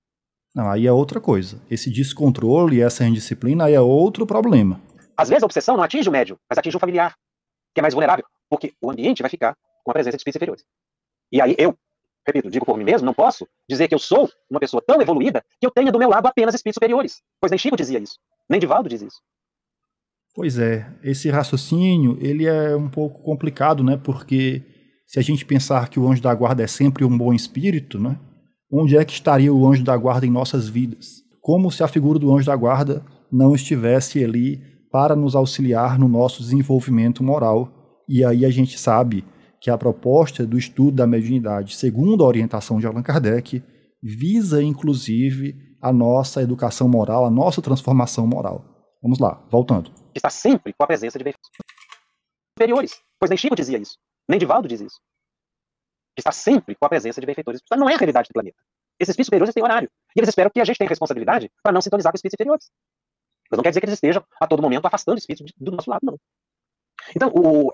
[SPEAKER 1] Não, aí é outra coisa. Esse descontrole e essa indisciplina aí é outro problema.
[SPEAKER 2] Às vezes a obsessão não atinge o médio, mas atinge o familiar, que é mais vulnerável, porque o ambiente vai ficar com a presença de espíritos inferiores. E aí eu, repito, digo por mim mesmo, não posso dizer que eu sou uma pessoa tão evoluída que eu tenha do meu lado apenas espíritos superiores. Pois nem Chico dizia isso, nem Divaldo diz isso.
[SPEAKER 1] Pois é, esse raciocínio ele é um pouco complicado, né? Porque se a gente pensar que o anjo da guarda é sempre um bom espírito, né? Onde é que estaria o anjo da guarda em nossas vidas? Como se a figura do anjo da guarda não estivesse ali para nos auxiliar no nosso desenvolvimento moral? E aí a gente sabe que a proposta do estudo da mediunidade, segundo a orientação de Allan Kardec, visa inclusive a nossa educação moral, a nossa transformação moral. Vamos lá, voltando.
[SPEAKER 2] Está sempre com a presença de benfeitores superiores, pois nem Chico dizia isso, nem Divaldo diz isso. Está sempre com a presença de benfeitores. Não é a realidade do planeta. Esses espíritos superiores têm horário. E eles esperam que a gente tenha responsabilidade para não sintonizar com espíritos inferiores. Mas não quer dizer que eles estejam a todo momento afastando espíritos do nosso lado, não. Então, o,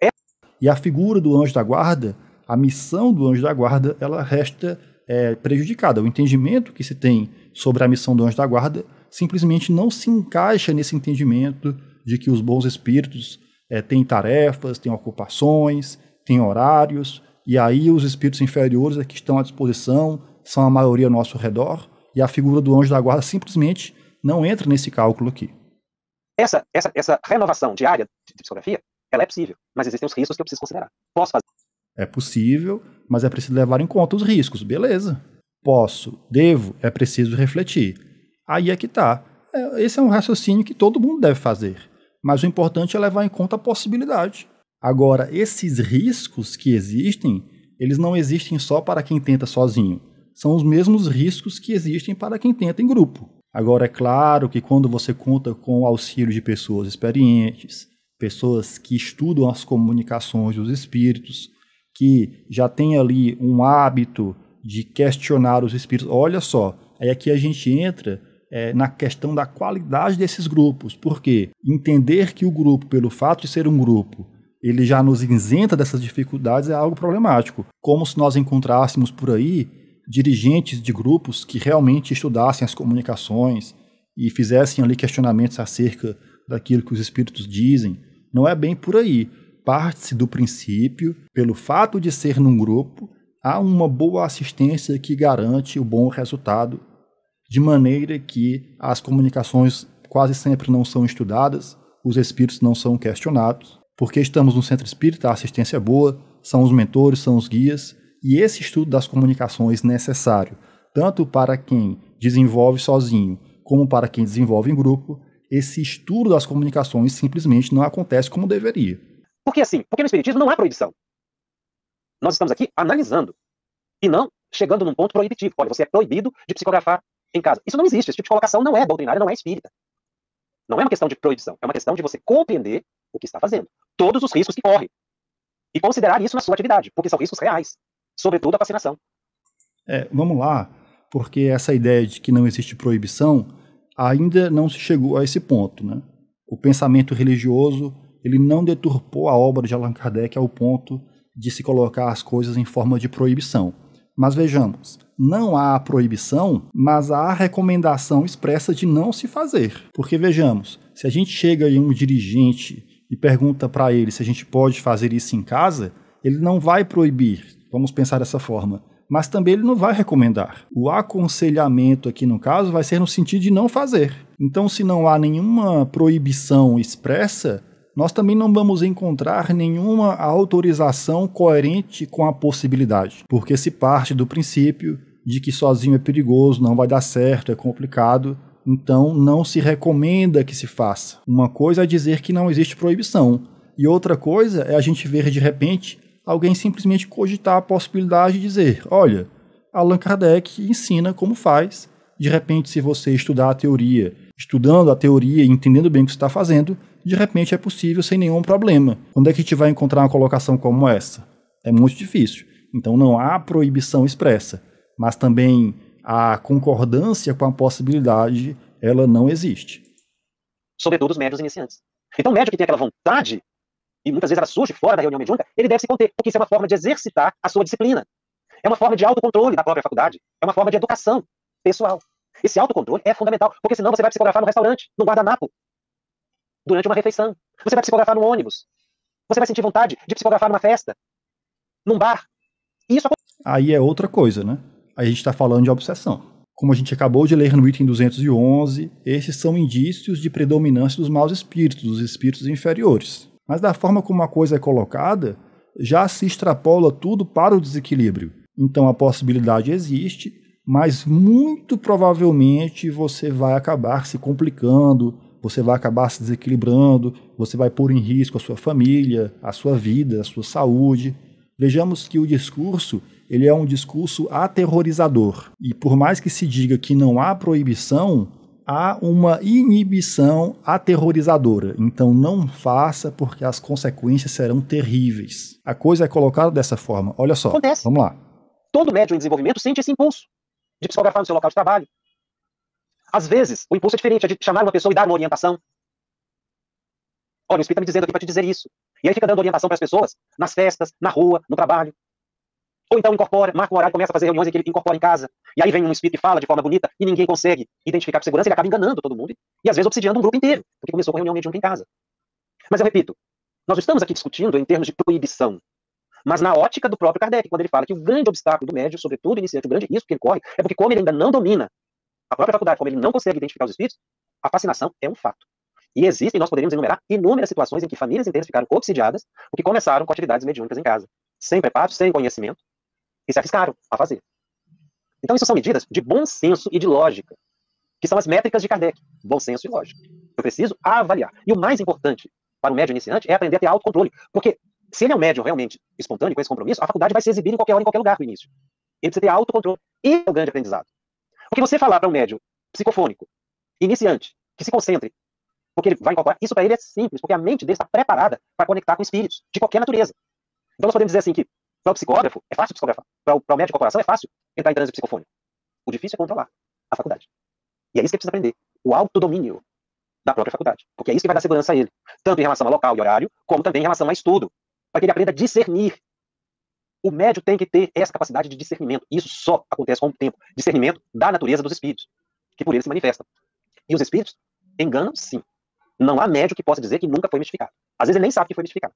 [SPEAKER 1] e a figura do anjo da guarda, a missão do anjo da guarda, ela resta é, prejudicada. O entendimento que se tem sobre a missão do anjo da guarda simplesmente não se encaixa nesse entendimento de que os bons espíritos é, têm tarefas, têm ocupações, têm horários, e aí os espíritos inferiores é que estão à disposição, são a maioria ao nosso redor, e a figura do anjo da guarda simplesmente não entra nesse cálculo aqui.
[SPEAKER 2] Essa, essa, essa renovação diária de psicografia ela é possível, mas existem os riscos que eu preciso considerar. Posso fazer?
[SPEAKER 1] É possível, mas é preciso levar em conta os riscos. Beleza. Posso, devo, é preciso refletir. Aí é que tá. É, esse é um raciocínio que todo mundo deve fazer. Mas o importante é levar em conta a possibilidade. Agora, esses riscos que existem, eles não existem só para quem tenta sozinho. São os mesmos riscos que existem para quem tenta em grupo. Agora, é claro que quando você conta com o auxílio de pessoas experientes, pessoas que estudam as comunicações dos espíritos, que já tem ali um hábito de questionar os espíritos. Olha só, aí aqui a gente entra é, na questão da qualidade desses grupos, porque entender que o grupo, pelo fato de ser um grupo, ele já nos isenta dessas dificuldades é algo problemático. Como se nós encontrássemos por aí dirigentes de grupos que realmente estudassem as comunicações e fizessem ali questionamentos acerca daquilo que os espíritos dizem. Não é bem por aí. Parte-se do princípio, pelo fato de ser num grupo, há uma boa assistência que garante o bom resultado, de maneira que as comunicações quase sempre não são estudadas, os espíritos não são questionados, porque estamos no centro espírita, a assistência é boa, são os mentores, são os guias, e esse estudo das comunicações é necessário, tanto para quem desenvolve sozinho como para quem desenvolve em grupo, esse estudo das comunicações simplesmente não acontece como deveria.
[SPEAKER 2] Por que assim, porque no Espiritismo não há proibição. Nós estamos aqui analisando e não chegando num ponto proibitivo. Olha, você é proibido de psicografar em casa. Isso não existe, esse tipo de colocação não é doutrinária, não é espírita. Não é uma questão de proibição, é uma questão de você compreender o que está fazendo, todos os riscos que corre e considerar isso na sua atividade, porque são riscos reais, sobretudo a vacinação.
[SPEAKER 1] É, vamos lá, porque essa ideia de que não existe proibição ainda não se chegou a esse ponto. Né? O pensamento religioso ele não deturpou a obra de Allan Kardec ao ponto de se colocar as coisas em forma de proibição. Mas vejamos, não há a proibição, mas há a recomendação expressa de não se fazer. Porque vejamos, se a gente chega em um dirigente e pergunta para ele se a gente pode fazer isso em casa, ele não vai proibir. Vamos pensar dessa forma mas também ele não vai recomendar. O aconselhamento aqui no caso vai ser no sentido de não fazer. Então, se não há nenhuma proibição expressa, nós também não vamos encontrar nenhuma autorização coerente com a possibilidade, porque se parte do princípio de que sozinho é perigoso, não vai dar certo, é complicado, então não se recomenda que se faça. Uma coisa é dizer que não existe proibição, e outra coisa é a gente ver de repente alguém simplesmente cogitar a possibilidade de dizer: olha, Allan Kardec ensina como faz. De repente, se você estudar a teoria, estudando a teoria e entendendo bem o que você está fazendo, de repente é possível sem nenhum problema. Quando é que a gente vai encontrar uma colocação como essa? É muito difícil. Então não há proibição expressa, mas também a concordância com a possibilidade, ela não existe.
[SPEAKER 2] Sobretudo os médios iniciantes. Então, o médio que tem aquela vontade e muitas vezes ela surge fora da reunião mediúnica, ele deve se conter, porque isso é uma forma de exercitar a sua disciplina. É uma forma de autocontrole da própria faculdade, é uma forma de educação pessoal. Esse autocontrole é fundamental, porque senão você vai psicografar no restaurante, no guardanapo, durante uma refeição. Você vai psicografar no ônibus. Você vai sentir vontade de psicografar numa festa, num bar. E isso
[SPEAKER 1] Aí é outra coisa, né? Aí a gente está falando de obsessão. Como a gente acabou de ler no item 211, esses são indícios de predominância dos maus espíritos, dos espíritos inferiores. Mas da forma como a coisa é colocada, já se extrapola tudo para o desequilíbrio. Então a possibilidade existe, mas muito provavelmente você vai acabar se complicando, você vai acabar se desequilibrando, você vai pôr em risco a sua família, a sua vida, a sua saúde. Vejamos que o discurso ele é um discurso aterrorizador. E por mais que se diga que não há proibição, há uma inibição aterrorizadora. Então não faça porque as consequências serão terríveis. A coisa é colocada dessa forma. Olha só. Acontece. Vamos lá.
[SPEAKER 2] Todo médium em desenvolvimento sente esse impulso de psicografar no seu local de trabalho. Às vezes, o impulso é diferente, é de chamar uma pessoa e dar uma orientação. Olha, o Espírito está me dizendo aqui para te dizer isso. E aí fica dando orientação para as pessoas nas festas, na rua, no trabalho. Ou então incorpora, marca um horário, começa a fazer reuniões em que ele incorpora em casa. E aí vem um espírito e fala de forma bonita e ninguém consegue identificar com segurança, ele acaba enganando todo mundo e às vezes obsidiando um grupo inteiro, porque começou com reunião mediúnica em casa. Mas eu repito, nós estamos aqui discutindo em termos de proibição, mas na ótica do próprio Kardec, quando ele fala que o grande obstáculo do médio, sobretudo iniciante, o grande risco que ele corre, é porque como ele ainda não domina a própria faculdade, como ele não consegue identificar os espíritos, a fascinação é um fato. E existem, nós poderíamos enumerar inúmeras situações em que famílias inteiras ficaram obsidiadas porque começaram com atividades mediúnicas em casa, sem preparo, sem conhecimento, e se arriscaram a fazer. Então, isso são medidas de bom senso e de lógica, que são as métricas de Kardec, bom senso e lógica. Eu preciso avaliar. E o mais importante para o médio iniciante é aprender a ter autocontrole, porque se ele é um médio realmente espontâneo, com esse compromisso, a faculdade vai se exibir em qualquer hora, em qualquer lugar no início. Ele precisa ter autocontrole. e é o grande aprendizado. Porque você falar para um médio psicofônico, iniciante, que se concentre, porque ele vai incorporar, isso para ele é simples, porque a mente dele está preparada para conectar com espíritos de qualquer natureza. Então nós podemos dizer assim que para o psicógrafo, é fácil psicografar. Para o, para o médico é fácil entrar em transe psicofônico. O difícil é controlar a faculdade. E é isso que ele precisa aprender. O autodomínio da própria faculdade. Porque é isso que vai dar segurança a ele. Tanto em relação a local e horário, como também em relação a estudo. Para que ele aprenda a discernir. O médio tem que ter essa capacidade de discernimento. Isso só acontece com o tempo. Discernimento da natureza dos espíritos, que por ele se manifestam. E os espíritos enganam sim. Não há médio que possa dizer que nunca foi mistificado. Às vezes ele nem sabe que foi mistificado.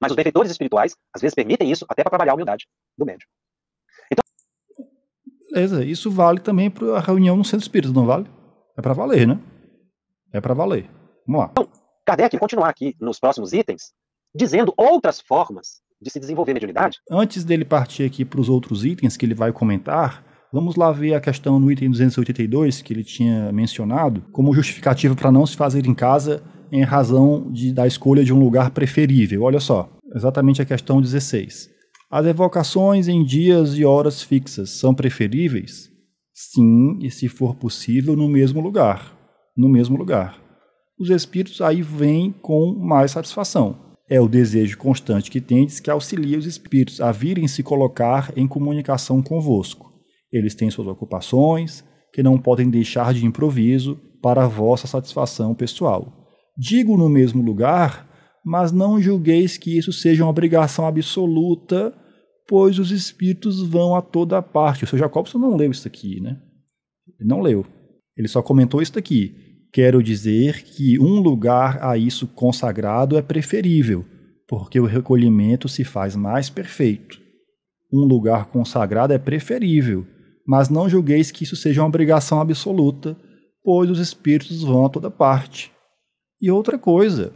[SPEAKER 2] Mas os benfeitores espirituais, às vezes, permitem isso até para trabalhar a humildade do médium. Então...
[SPEAKER 1] Beleza, isso vale também para a reunião no centro espírita, não vale? É para valer, né? É
[SPEAKER 2] para valer. Vamos lá. Então, Kardec continuar aqui nos próximos itens, dizendo outras formas de se desenvolver mediunidade.
[SPEAKER 1] Antes dele partir aqui para os outros itens que ele vai comentar, vamos lá ver a questão no item 282 que ele tinha mencionado, como justificativa para não se fazer em casa em razão de, da escolha de um lugar preferível. Olha só, exatamente a questão 16. As evocações em dias e horas fixas são preferíveis? Sim, e se for possível, no mesmo lugar. No mesmo lugar. Os espíritos aí vêm com mais satisfação. É o desejo constante que tendes que auxilia os espíritos a virem se colocar em comunicação convosco. Eles têm suas ocupações, que não podem deixar de improviso para a vossa satisfação pessoal digo no mesmo lugar, mas não julgueis que isso seja uma obrigação absoluta, pois os espíritos vão a toda parte. O seu Jacobson não leu isso aqui, né? Ele não leu. Ele só comentou isso aqui. Quero dizer que um lugar a isso consagrado é preferível, porque o recolhimento se faz mais perfeito. Um lugar consagrado é preferível, mas não julgueis que isso seja uma obrigação absoluta, pois os espíritos vão a toda parte. E outra coisa,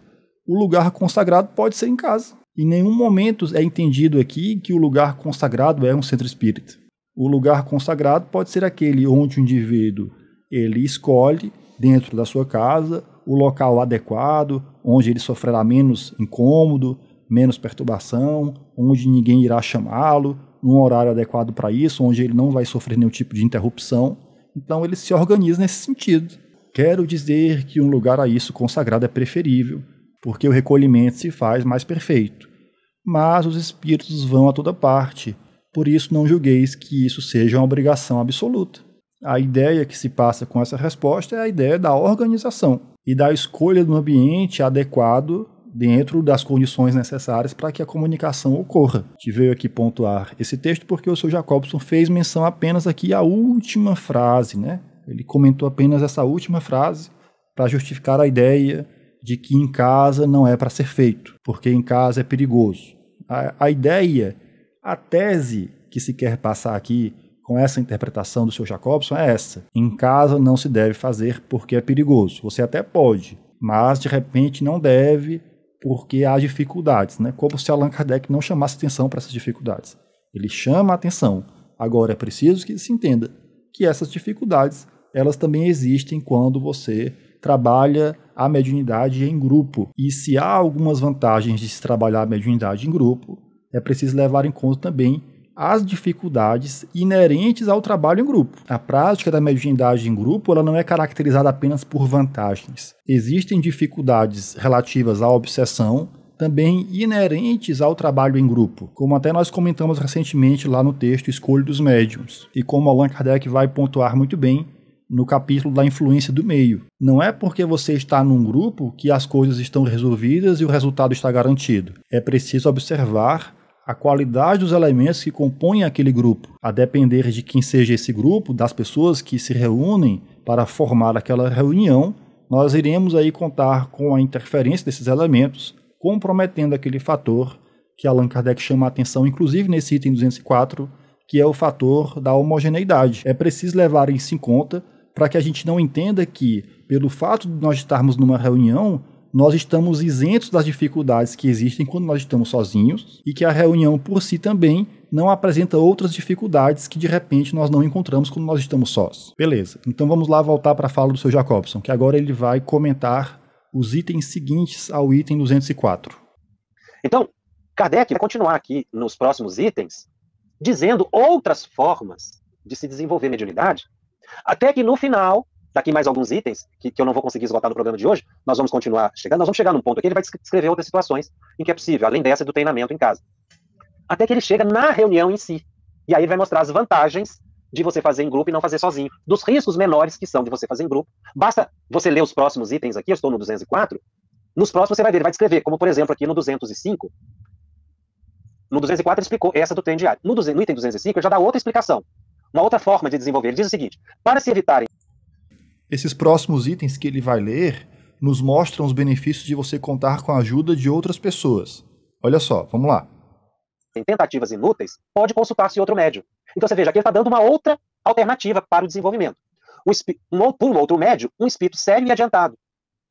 [SPEAKER 1] o lugar consagrado pode ser em casa. Em nenhum momento é entendido aqui que o lugar consagrado é um centro espírita. O lugar consagrado pode ser aquele onde o indivíduo ele escolhe dentro da sua casa o local adequado, onde ele sofrerá menos incômodo, menos perturbação, onde ninguém irá chamá-lo, num horário adequado para isso, onde ele não vai sofrer nenhum tipo de interrupção. Então ele se organiza nesse sentido. Quero dizer que um lugar a isso consagrado é preferível, porque o recolhimento se faz mais perfeito. Mas os espíritos vão a toda parte, por isso não julgueis que isso seja uma obrigação absoluta. A ideia que se passa com essa resposta é a ideia da organização e da escolha de um ambiente adequado dentro das condições necessárias para que a comunicação ocorra. Te veio aqui pontuar esse texto porque o Sr. Jacobson fez menção apenas aqui à última frase, né? Ele comentou apenas essa última frase para justificar a ideia de que em casa não é para ser feito, porque em casa é perigoso. A, a, ideia, a tese que se quer passar aqui com essa interpretação do seu Jacobson é essa: em casa não se deve fazer porque é perigoso. Você até pode, mas de repente não deve porque há dificuldades, né? Como se Allan Kardec não chamasse atenção para essas dificuldades. Ele chama a atenção. Agora é preciso que se entenda que essas dificuldades elas também existem quando você trabalha a mediunidade em grupo. E se há algumas vantagens de se trabalhar a mediunidade em grupo, é preciso levar em conta também as dificuldades inerentes ao trabalho em grupo. A prática da mediunidade em grupo ela não é caracterizada apenas por vantagens. Existem dificuldades relativas à obsessão, também inerentes ao trabalho em grupo, como até nós comentamos recentemente lá no texto Escolha dos Médiuns, e como Allan Kardec vai pontuar muito bem, no capítulo da influência do meio. Não é porque você está num grupo que as coisas estão resolvidas e o resultado está garantido. É preciso observar a qualidade dos elementos que compõem aquele grupo, a depender de quem seja esse grupo, das pessoas que se reúnem para formar aquela reunião, nós iremos aí contar com a interferência desses elementos, comprometendo aquele fator que Allan Kardec chama a atenção, inclusive nesse item 204, que é o fator da homogeneidade. É preciso levar isso em conta para que a gente não entenda que, pelo fato de nós estarmos numa reunião, nós estamos isentos das dificuldades que existem quando nós estamos sozinhos e que a reunião por si também não apresenta outras dificuldades que de repente nós não encontramos quando nós estamos sós. Beleza. Então vamos lá voltar para a fala do seu Jacobson, que agora ele vai comentar os itens seguintes ao item 204.
[SPEAKER 2] Então, Kardec vai continuar aqui nos próximos itens dizendo outras formas de se desenvolver mediunidade até que no final, daqui mais alguns itens, que, que eu não vou conseguir esgotar no programa de hoje, nós vamos continuar chegando, nós vamos chegar num ponto aqui, ele vai descrever outras situações em que é possível, além dessa do treinamento em casa. Até que ele chega na reunião em si. E aí ele vai mostrar as vantagens de você fazer em grupo e não fazer sozinho, dos riscos menores que são de você fazer em grupo. Basta você ler os próximos itens aqui, eu estou no 204, nos próximos você vai ver, ele vai descrever, como por exemplo aqui no 205, no 204 ele explicou essa do trem diário. No, 200, no item 205 ele já dá outra explicação uma outra forma de desenvolver. Ele diz o seguinte: para se evitarem.
[SPEAKER 1] Esses próximos itens que ele vai ler nos mostram os benefícios de você contar com a ajuda de outras pessoas. Olha só, vamos lá.
[SPEAKER 2] Em tentativas inúteis, pode consultar-se outro médio. Então você veja aqui ele está dando uma outra alternativa para o desenvolvimento. Um, um, por um outro médio, um espírito sério e adiantado.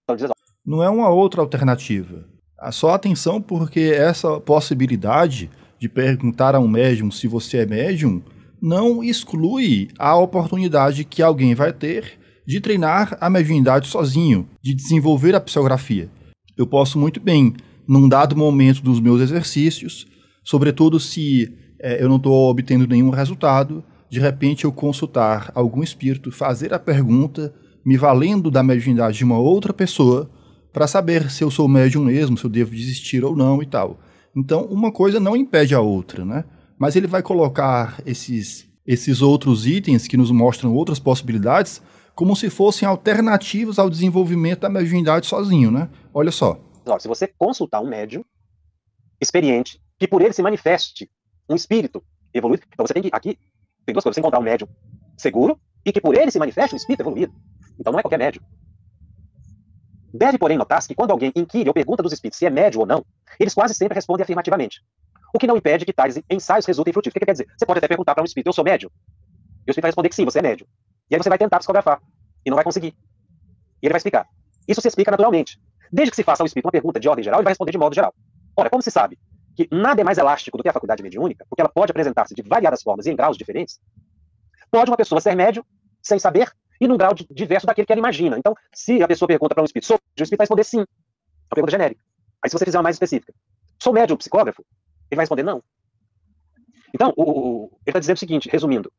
[SPEAKER 1] Então, diz, Não é uma outra alternativa. Ah, só atenção porque essa possibilidade de perguntar a um médium se você é médium não exclui a oportunidade que alguém vai ter de treinar a mediunidade sozinho, de desenvolver a psicografia. Eu posso muito bem, num dado momento dos meus exercícios, sobretudo se é, eu não estou obtendo nenhum resultado, de repente eu consultar algum espírito, fazer a pergunta, me valendo da mediunidade de uma outra pessoa, para saber se eu sou médium mesmo, se eu devo desistir ou não e tal. Então, uma coisa não impede a outra, né? mas ele vai colocar esses, esses outros itens que nos mostram outras possibilidades como se fossem alternativas ao desenvolvimento da mediunidade sozinho, né? Olha só.
[SPEAKER 2] se você consultar um médium experiente, que por ele se manifeste um espírito evoluído, então você tem que, aqui, tem duas coisas, você encontrar um médium seguro e que por ele se manifeste um espírito evoluído. Então não é qualquer médium. Deve, porém, notar-se que quando alguém inquire ou pergunta dos espíritos se é médium ou não, eles quase sempre respondem afirmativamente o que não impede que tais ensaios resultem frutíferos. O que, que quer dizer? Você pode até perguntar para um espírito, eu sou médio? E o espírito vai responder que sim, você é médio. E aí você vai tentar psicografar, e não vai conseguir. E ele vai explicar. Isso se explica naturalmente. Desde que se faça ao espírito uma pergunta de ordem geral, ele vai responder de modo geral. Ora, como se sabe que nada é mais elástico do que a faculdade mediúnica, porque ela pode apresentar-se de variadas formas e em graus diferentes, pode uma pessoa ser médio sem saber e num grau de, diverso daquele que ela imagina. Então, se a pessoa pergunta para um espírito, sou médio, o espírito vai responder sim. É uma pergunta genérica. Aí se você fizer uma mais específica, sou médio psicógrafo, ele vai responder não. Então, o, o, ele está dizendo o seguinte, resumindo.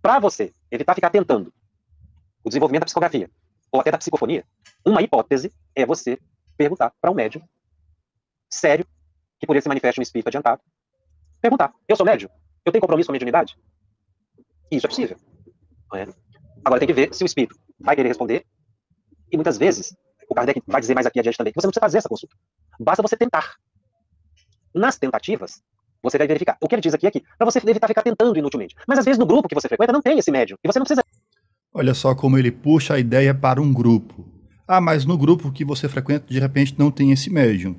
[SPEAKER 2] Para você evitar tá ficar tentando o desenvolvimento da psicografia ou até da psicofonia, uma hipótese é você perguntar para um médium sério, que por ele se um espírito adiantado, perguntar, eu sou médium? Eu tenho compromisso com a mediunidade? Isso é possível. É? Agora tem que ver se o espírito vai querer responder, e muitas vezes, o Kardec vai dizer mais aqui adiante também, que você não precisa fazer essa consulta. Basta você tentar nas tentativas, você vai verificar. O que ele diz aqui é que para você evitar ficar tentando inutilmente. Mas às vezes no grupo que você frequenta não tem esse médium e você não precisa.
[SPEAKER 1] Olha só como ele puxa a ideia para um grupo. Ah, mas no grupo que você frequenta de repente não tem esse médium.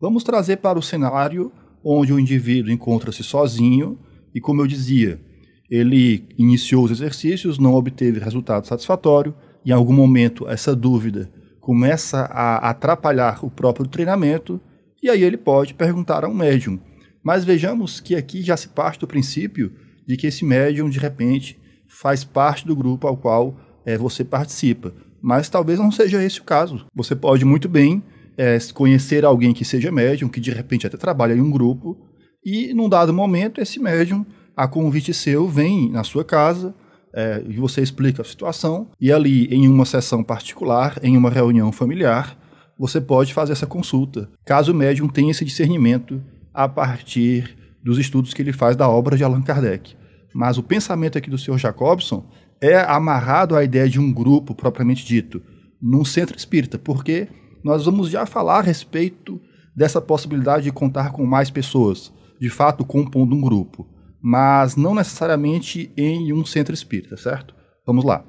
[SPEAKER 1] Vamos trazer para o cenário onde o indivíduo encontra-se sozinho e, como eu dizia, ele iniciou os exercícios, não obteve resultado satisfatório, em algum momento essa dúvida começa a atrapalhar o próprio treinamento e aí ele pode perguntar a um médium. Mas vejamos que aqui já se parte do princípio de que esse médium, de repente, faz parte do grupo ao qual é, você participa. Mas talvez não seja esse o caso. Você pode muito bem é, conhecer alguém que seja médium, que de repente até trabalha em um grupo, e num dado momento esse médium, a convite seu, vem na sua casa é, e você explica a situação, e ali em uma sessão particular, em uma reunião familiar, você pode fazer essa consulta, caso o médium tenha esse discernimento a partir dos estudos que ele faz da obra de Allan Kardec. Mas o pensamento aqui do Sr. Jacobson é amarrado à ideia de um grupo propriamente dito, num centro espírita, porque nós vamos já falar a respeito dessa possibilidade de contar com mais pessoas, de fato compondo um grupo, mas não necessariamente em um centro espírita, certo? Vamos lá.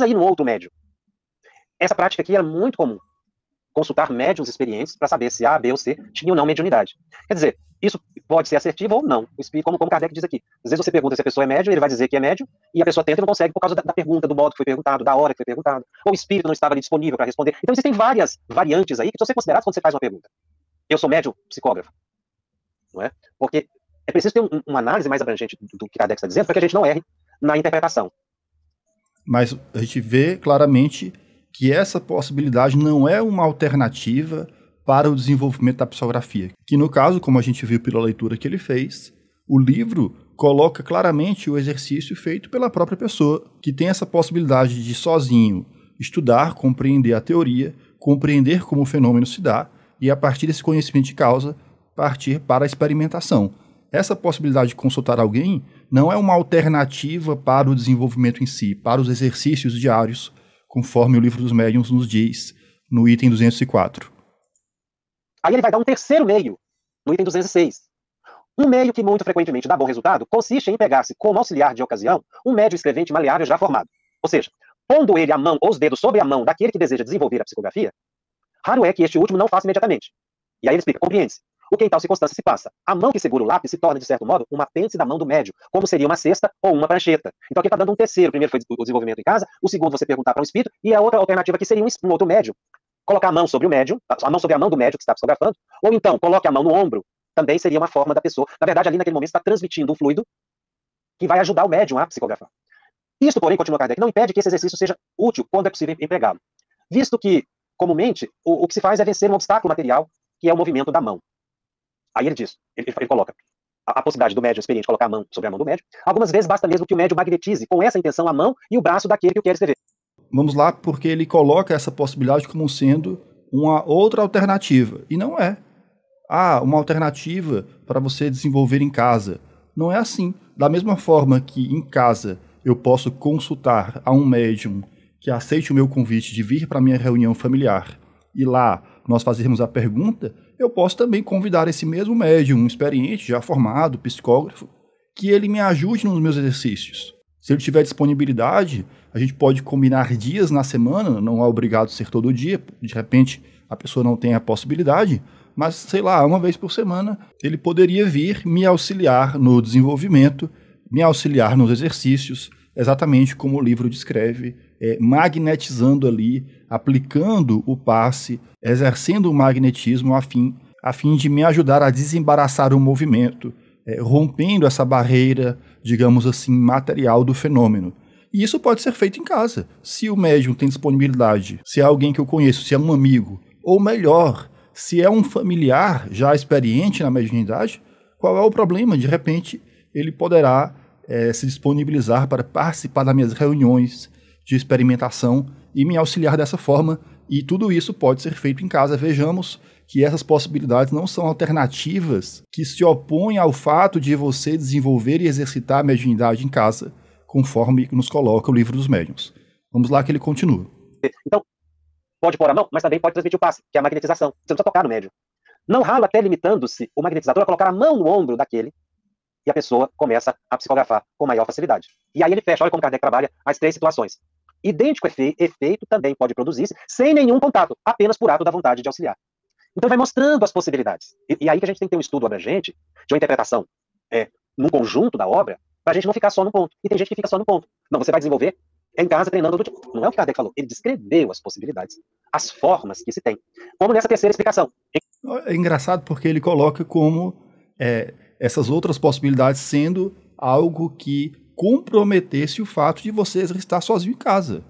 [SPEAKER 2] Aí no outro médio. Essa prática aqui era muito comum consultar médiums experientes para saber se A, B ou C tinham ou não mediunidade. Quer dizer, isso pode ser assertivo ou não, como, como Kardec diz aqui. Às vezes você pergunta se a pessoa é médium, ele vai dizer que é médium, e a pessoa tenta e não consegue por causa da, da pergunta, do modo que foi perguntado, da hora que foi perguntado, ou o espírito não estava ali disponível para responder. Então existem várias variantes aí que precisam ser consideradas quando você faz uma pergunta. Eu sou médium psicógrafo, não é? Porque é preciso ter um, uma análise mais abrangente do, do que Kardec está dizendo para que a gente não erre na interpretação.
[SPEAKER 1] Mas a gente vê claramente que essa possibilidade não é uma alternativa para o desenvolvimento da psicografia. Que no caso, como a gente viu pela leitura que ele fez, o livro coloca claramente o exercício feito pela própria pessoa, que tem essa possibilidade de sozinho estudar, compreender a teoria, compreender como o fenômeno se dá e a partir desse conhecimento de causa partir para a experimentação. Essa possibilidade de consultar alguém não é uma alternativa para o desenvolvimento em si, para os exercícios diários conforme o livro dos médiuns nos diz no item 204.
[SPEAKER 2] Aí ele vai dar um terceiro meio, no item 206. Um meio que muito frequentemente dá bom resultado consiste em pegar-se como auxiliar de ocasião um médio escrevente maleável já formado. Ou seja, pondo ele a mão ou os dedos sobre a mão daquele que deseja desenvolver a psicografia, raro é que este último não faça imediatamente. E aí ele explica, compreende-se, o em tal circunstância se passa. A mão que segura o lápis se torna, de certo modo, uma pence da mão do médio, como seria uma cesta ou uma prancheta. Então aqui está dando um terceiro. O primeiro foi o desenvolvimento em casa, o segundo você perguntar para um espírito, e a outra alternativa que seria um, um outro médio. Colocar a mão sobre o médium, a mão sobre a mão do médio que está psicografando, ou então coloque a mão no ombro, também seria uma forma da pessoa. Na verdade, ali naquele momento está transmitindo um fluido que vai ajudar o médium a psicografar. Isto, porém, continua Kardec, não impede que esse exercício seja útil quando é possível empregá-lo, visto que, comumente, o, o que se faz é vencer um obstáculo material, que é o movimento da mão. Aí ele diz, ele, ele coloca a, a, possibilidade do médium experiente colocar a mão sobre a mão do médium. Algumas vezes basta mesmo que o médium magnetize com essa intenção a mão e o braço daquele que quer escrever. Vamos lá,
[SPEAKER 1] porque ele coloca essa possibilidade como sendo uma outra alternativa. E não é. Ah, uma alternativa para você desenvolver em casa. Não é assim. Da mesma forma que em casa eu posso consultar a um médium que aceite o meu convite de vir para minha reunião familiar e lá nós fazermos a pergunta, eu posso também convidar esse mesmo médium, experiente, já formado, psicógrafo, que ele me ajude nos meus exercícios. Se ele tiver disponibilidade, a gente pode combinar dias na semana, não é obrigado a ser todo dia, de repente a pessoa não tem a possibilidade, mas sei lá, uma vez por semana ele poderia vir me auxiliar no desenvolvimento, me auxiliar nos exercícios, exatamente como o livro descreve é, magnetizando ali, aplicando o passe, exercendo o magnetismo a fim, a fim de me ajudar a desembaraçar o movimento, é, rompendo essa barreira, digamos assim, material do fenômeno. E isso pode ser feito em casa. Se o médium tem disponibilidade, se é alguém que eu conheço, se é um amigo, ou melhor, se é um familiar já experiente na mediunidade, qual é o problema? De repente, ele poderá é, se disponibilizar para participar das minhas reuniões, de experimentação e me auxiliar dessa forma. E tudo isso pode ser feito em casa. Vejamos que essas possibilidades não são alternativas que se opõem ao fato de você desenvolver e exercitar a mediunidade em casa, conforme nos coloca o livro dos médiuns. Vamos lá que ele continua.
[SPEAKER 2] Então, pode pôr a mão, mas também pode transmitir o passe, que é a magnetização. Você não precisa tocar no médium. Não ralo até limitando-se o magnetizador a colocar a mão no ombro daquele e a pessoa começa a psicografar com maior facilidade. E aí ele fecha, olha como Kardec trabalha as três situações. Idêntico efeito também pode produzir-se sem nenhum contato, apenas por ato da vontade de auxiliar. Então vai mostrando as possibilidades. E, e aí que a gente tem que ter um estudo abrangente, de uma interpretação é, conjunto da obra, para a gente não ficar só no ponto. E tem gente que fica só no ponto. Não, você vai desenvolver em casa treinando outro tipo. Não é o que Kardec falou, ele descreveu as possibilidades, as formas que se tem. Como nessa terceira explicação.
[SPEAKER 1] É engraçado porque ele coloca como é, essas outras possibilidades sendo algo que comprometesse o fato de você estar sozinho em casa.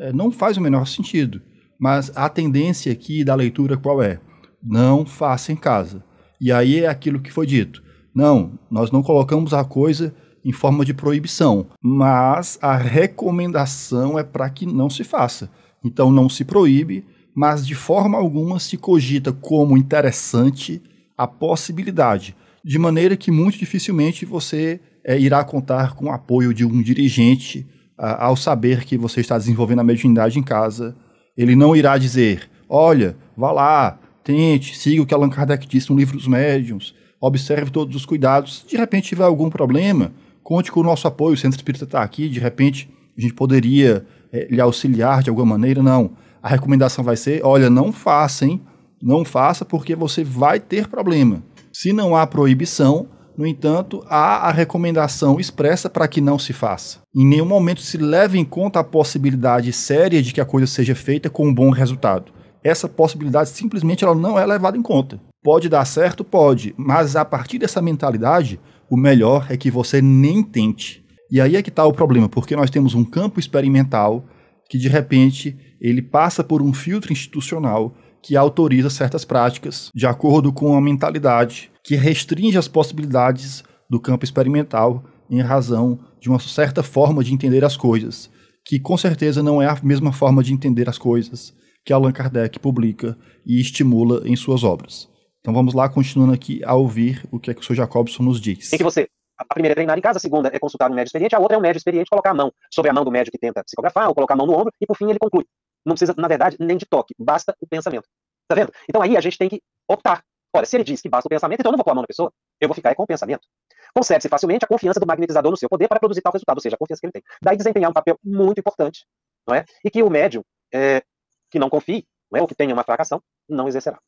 [SPEAKER 1] É, não faz o menor sentido. Mas a tendência aqui da leitura qual é? Não faça em casa. E aí é aquilo que foi dito. Não, nós não colocamos a coisa em forma de proibição, mas a recomendação é para que não se faça. Então não se proíbe, mas de forma alguma se cogita como interessante a possibilidade de maneira que muito dificilmente você é, irá contar com o apoio de um dirigente a, ao saber que você está desenvolvendo a mediunidade em casa. Ele não irá dizer, olha, vá lá, tente, siga o que Allan Kardec disse no livro dos médiuns, observe todos os cuidados. De repente tiver algum problema, conte com o nosso apoio, o Centro Espírita está aqui, de repente a gente poderia é, lhe auxiliar de alguma maneira. Não, a recomendação vai ser, olha, não faça, hein? Não faça porque você vai ter problema. Se não há proibição, no entanto, há a recomendação expressa para que não se faça. Em nenhum momento se leva em conta a possibilidade séria de que a coisa seja feita com um bom resultado. Essa possibilidade simplesmente ela não é levada em conta. Pode dar certo? Pode, mas a partir dessa mentalidade, o melhor é que você nem tente. E aí é que está o problema, porque nós temos um campo experimental que de repente ele passa por um filtro institucional que autoriza certas práticas de acordo com a mentalidade que restringe as possibilidades do campo experimental em razão de uma certa forma de entender as coisas, que com certeza não é a mesma forma de entender as coisas que Allan Kardec publica e estimula em suas obras. Então vamos lá, continuando aqui a ouvir o que é que o Sr. Jacobson nos diz. Em que
[SPEAKER 2] você a primeira é treinar em casa, a segunda é consultar um médio experiente, a outra é um médio experiente colocar a mão sobre a mão do médio que tenta psicografar ou colocar a mão no ombro, e por fim ele conclui. Não precisa, na verdade, nem de toque, basta o pensamento. Tá vendo? Então aí a gente tem que optar. Olha, se ele diz que basta o pensamento, então eu não vou pôr a mão na pessoa, eu vou ficar é com o pensamento. Concebe-se facilmente a confiança do magnetizador no seu poder para produzir tal resultado, ou seja, a confiança que ele tem. Daí desempenhar um papel muito importante, não é? E que o médium é, que não confie, não é? ou que tenha uma fracação, não exercerá.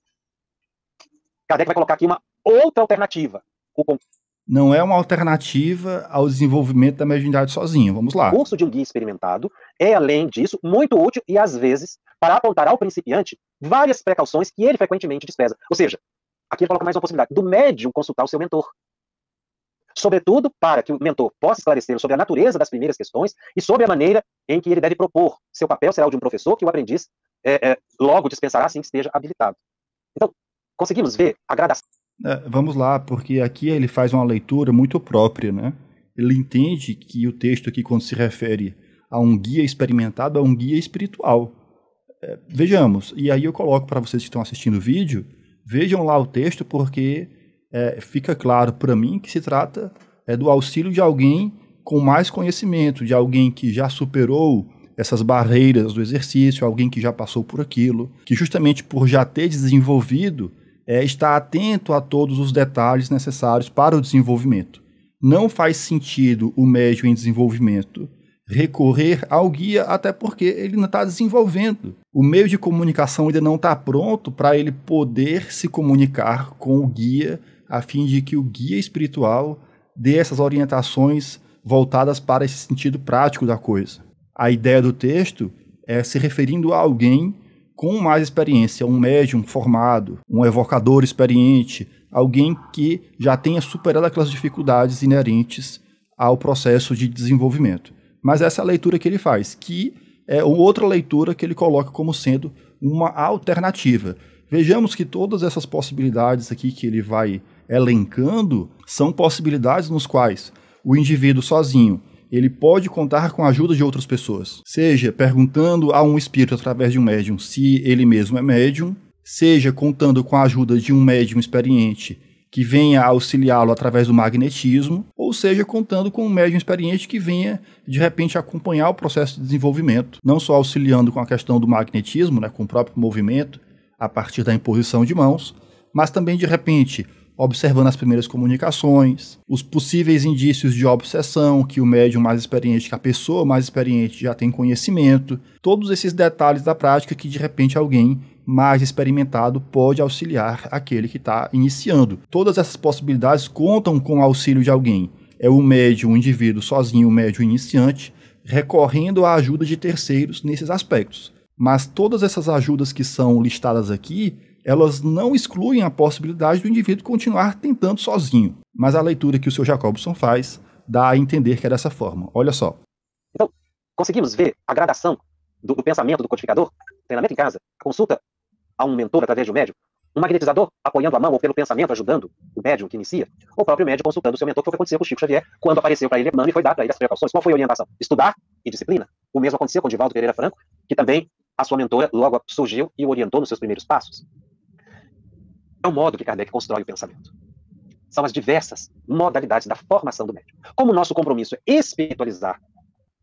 [SPEAKER 2] Kardec vai colocar aqui uma outra alternativa, o
[SPEAKER 1] não é uma alternativa ao desenvolvimento da mediunidade sozinho. Vamos lá. O curso
[SPEAKER 2] de um guia experimentado é, além disso, muito útil e, às vezes, para apontar ao principiante várias precauções que ele frequentemente despreza. Ou seja, aqui ele coloca mais uma possibilidade do médium consultar o seu mentor. Sobretudo para que o mentor possa esclarecer sobre a natureza das primeiras questões e sobre a maneira em que ele deve propor. Seu papel será o de um professor que o aprendiz é, é, logo dispensará assim que esteja habilitado. Então, conseguimos ver a gradação
[SPEAKER 1] é, vamos lá, porque aqui ele faz uma leitura muito própria, né? Ele entende que o texto aqui, quando se refere a um guia experimentado, é um guia espiritual. É, vejamos, e aí eu coloco para vocês que estão assistindo o vídeo, vejam lá o texto, porque é, fica claro para mim que se trata é, do auxílio de alguém com mais conhecimento, de alguém que já superou essas barreiras do exercício, alguém que já passou por aquilo, que justamente por já ter desenvolvido é estar atento a todos os detalhes necessários para o desenvolvimento. Não faz sentido o médio em desenvolvimento recorrer ao guia, até porque ele não está desenvolvendo. O meio de comunicação ainda não está pronto para ele poder se comunicar com o guia, a fim de que o guia espiritual dê essas orientações voltadas para esse sentido prático da coisa. A ideia do texto é se referindo a alguém com mais experiência, um médium formado, um evocador experiente, alguém que já tenha superado aquelas dificuldades inerentes ao processo de desenvolvimento. Mas essa é a leitura que ele faz, que é outra leitura que ele coloca como sendo uma alternativa. Vejamos que todas essas possibilidades aqui que ele vai elencando são possibilidades nos quais o indivíduo sozinho ele pode contar com a ajuda de outras pessoas. Seja perguntando a um espírito através de um médium se ele mesmo é médium, seja contando com a ajuda de um médium experiente que venha auxiliá-lo através do magnetismo, ou seja, contando com um médium experiente que venha de repente acompanhar o processo de desenvolvimento, não só auxiliando com a questão do magnetismo, né, com o próprio movimento a partir da imposição de mãos, mas também de repente observando as primeiras comunicações, os possíveis indícios de obsessão que o médium mais experiente, que a pessoa mais experiente já tem conhecimento, todos esses detalhes da prática que de repente alguém mais experimentado pode auxiliar aquele que está iniciando. Todas essas possibilidades contam com o auxílio de alguém. É o médium, o indivíduo sozinho, o médium iniciante, recorrendo à ajuda de terceiros nesses aspectos. Mas todas essas ajudas que são listadas aqui elas não excluem a possibilidade do indivíduo continuar tentando sozinho. Mas a leitura que o seu Jacobson faz dá a entender que é dessa forma. Olha só.
[SPEAKER 2] Então, conseguimos ver a gradação do, do pensamento do codificador, treinamento em casa, consulta a um mentor através de um médium, um magnetizador apoiando a mão ou pelo pensamento ajudando o médium que inicia, ou o próprio médium consultando o seu mentor, que foi o que aconteceu com o Chico Xavier quando apareceu para ele Emmanuel e foi dado para ele as precauções. Qual foi a orientação? Estudar e disciplina. O mesmo aconteceu com o Divaldo Pereira Franco, que também a sua mentora logo surgiu e o orientou nos seus primeiros passos. É o modo que Kardec constrói o pensamento. São as diversas modalidades da formação do médium. Como nosso compromisso é espiritualizar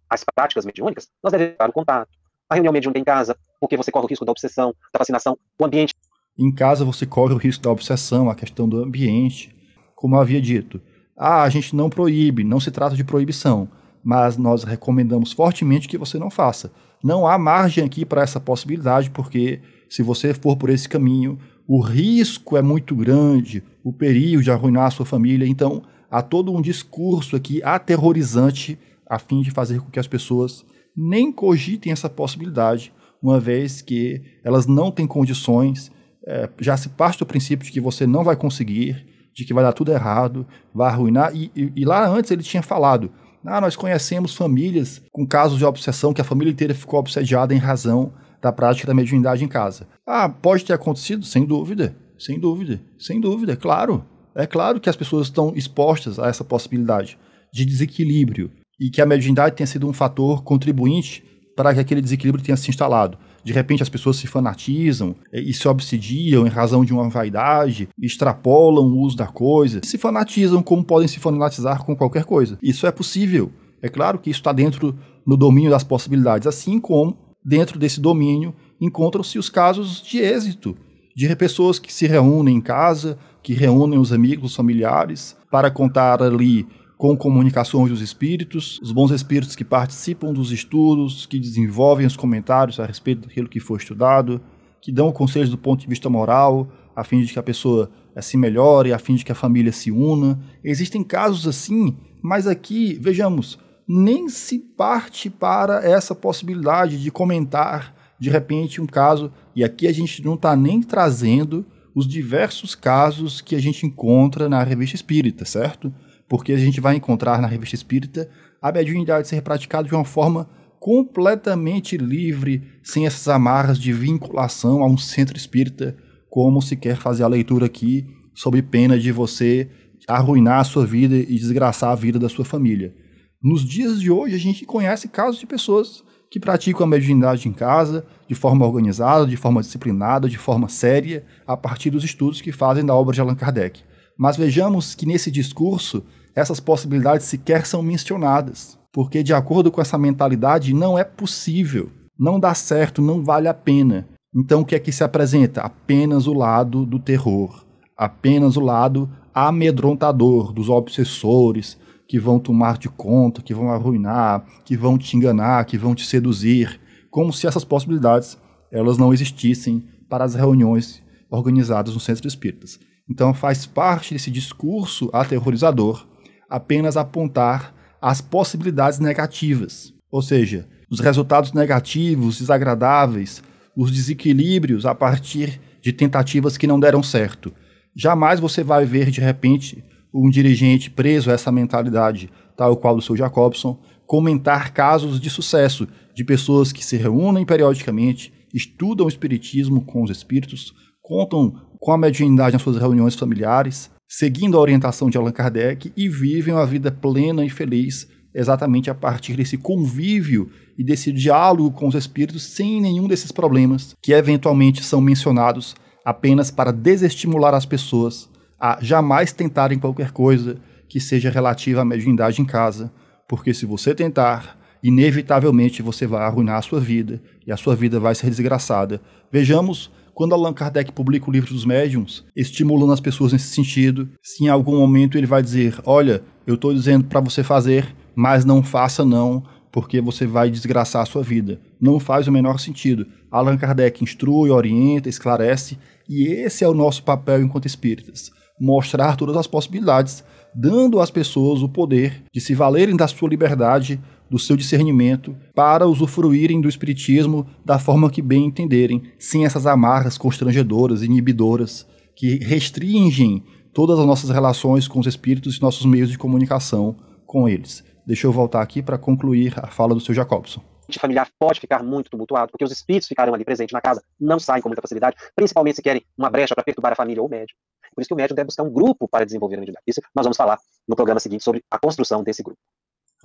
[SPEAKER 2] as práticas mediúnicas, nós devemos dar o contato, a reunião mediúnica em casa, porque você corre o risco da obsessão, da fascinação, o ambiente.
[SPEAKER 1] Em casa você corre o risco da obsessão, a questão do ambiente. Como eu havia dito, ah, a gente não proíbe, não se trata de proibição, mas nós recomendamos fortemente que você não faça. Não há margem aqui para essa possibilidade, porque se você for por esse caminho, o risco é muito grande, o perigo de arruinar a sua família. Então, há todo um discurso aqui aterrorizante a fim de fazer com que as pessoas nem cogitem essa possibilidade, uma vez que elas não têm condições, é, já se parte do princípio de que você não vai conseguir, de que vai dar tudo errado, vai arruinar. E, e, e lá antes ele tinha falado: ah, nós conhecemos famílias com casos de obsessão que a família inteira ficou obsediada em razão da prática da mediunidade em casa. Ah, pode ter acontecido? Sem dúvida, sem dúvida, sem dúvida, é claro. É claro que as pessoas estão expostas a essa possibilidade de desequilíbrio e que a mediunidade tenha sido um fator contribuinte para que aquele desequilíbrio tenha se instalado. De repente as pessoas se fanatizam e se obsidiam em razão de uma vaidade, extrapolam o uso da coisa, se fanatizam como podem se fanatizar com qualquer coisa. Isso é possível. É claro que isso está dentro no domínio das possibilidades, assim como dentro desse domínio encontram-se os casos de êxito, de pessoas que se reúnem em casa, que reúnem os amigos, os familiares, para contar ali com comunicações dos espíritos, os bons espíritos que participam dos estudos, que desenvolvem os comentários a respeito daquilo que foi estudado, que dão conselhos do ponto de vista moral, a fim de que a pessoa eh, se melhore, a fim de que a família se una. Existem casos assim, mas aqui, vejamos, nem se parte para essa possibilidade de comentar de repente um caso, e aqui a gente não está nem trazendo os diversos casos que a gente encontra na revista espírita, certo? Porque a gente vai encontrar na revista espírita a mediunidade ser praticada de uma forma completamente livre, sem essas amarras de vinculação a um centro espírita, como se quer fazer a leitura aqui, sob pena de você arruinar a sua vida e desgraçar a vida da sua família. Nos dias de hoje, a gente conhece casos de pessoas que praticam a mediunidade em casa, de forma organizada, de forma disciplinada, de forma séria, a partir dos estudos que fazem da obra de Allan Kardec. Mas vejamos que nesse discurso, essas possibilidades sequer são mencionadas, porque, de acordo com essa mentalidade, não é possível, não dá certo, não vale a pena. Então, o que é que se apresenta? Apenas o lado do terror, apenas o lado amedrontador dos obsessores, que vão tomar de conta, que vão arruinar, que vão te enganar, que vão te seduzir, como se essas possibilidades elas não existissem para as reuniões organizadas no centro espíritas. Então faz parte desse discurso aterrorizador apenas apontar as possibilidades negativas, ou seja, os resultados negativos, desagradáveis, os desequilíbrios a partir de tentativas que não deram certo. Jamais você vai ver de repente um dirigente preso a essa mentalidade, tal qual o seu Jacobson, comentar casos de sucesso de pessoas que se reúnem periodicamente, estudam o espiritismo com os espíritos, contam com a mediunidade nas suas reuniões familiares, seguindo a orientação de Allan Kardec e vivem uma vida plena e feliz exatamente a partir desse convívio e desse diálogo com os espíritos sem nenhum desses problemas que eventualmente são mencionados apenas para desestimular as pessoas a jamais tentarem qualquer coisa que seja relativa à mediunidade em casa, porque se você tentar, inevitavelmente você vai arruinar a sua vida e a sua vida vai ser desgraçada. Vejamos quando Allan Kardec publica o livro dos médiums, estimulando as pessoas nesse sentido, se em algum momento ele vai dizer: Olha, eu estou dizendo para você fazer, mas não faça não, porque você vai desgraçar a sua vida. Não faz o menor sentido. Allan Kardec instrui, orienta, esclarece, e esse é o nosso papel enquanto espíritas mostrar todas as possibilidades, dando às pessoas o poder de se valerem da sua liberdade, do seu discernimento, para usufruírem do Espiritismo da forma que bem entenderem, sem essas amarras constrangedoras, inibidoras, que restringem todas as nossas relações com os Espíritos e nossos meios de comunicação com eles. Deixa eu voltar aqui para concluir a fala do seu
[SPEAKER 2] Jacobson familiar pode ficar muito tumultuado, porque os espíritos ficaram ali presentes na casa, não saem com muita facilidade, principalmente se querem uma brecha para perturbar a família ou o médico. Por isso que o médium deve buscar um grupo para desenvolver a mediunidade. Isso nós vamos falar no programa seguinte sobre a construção desse grupo.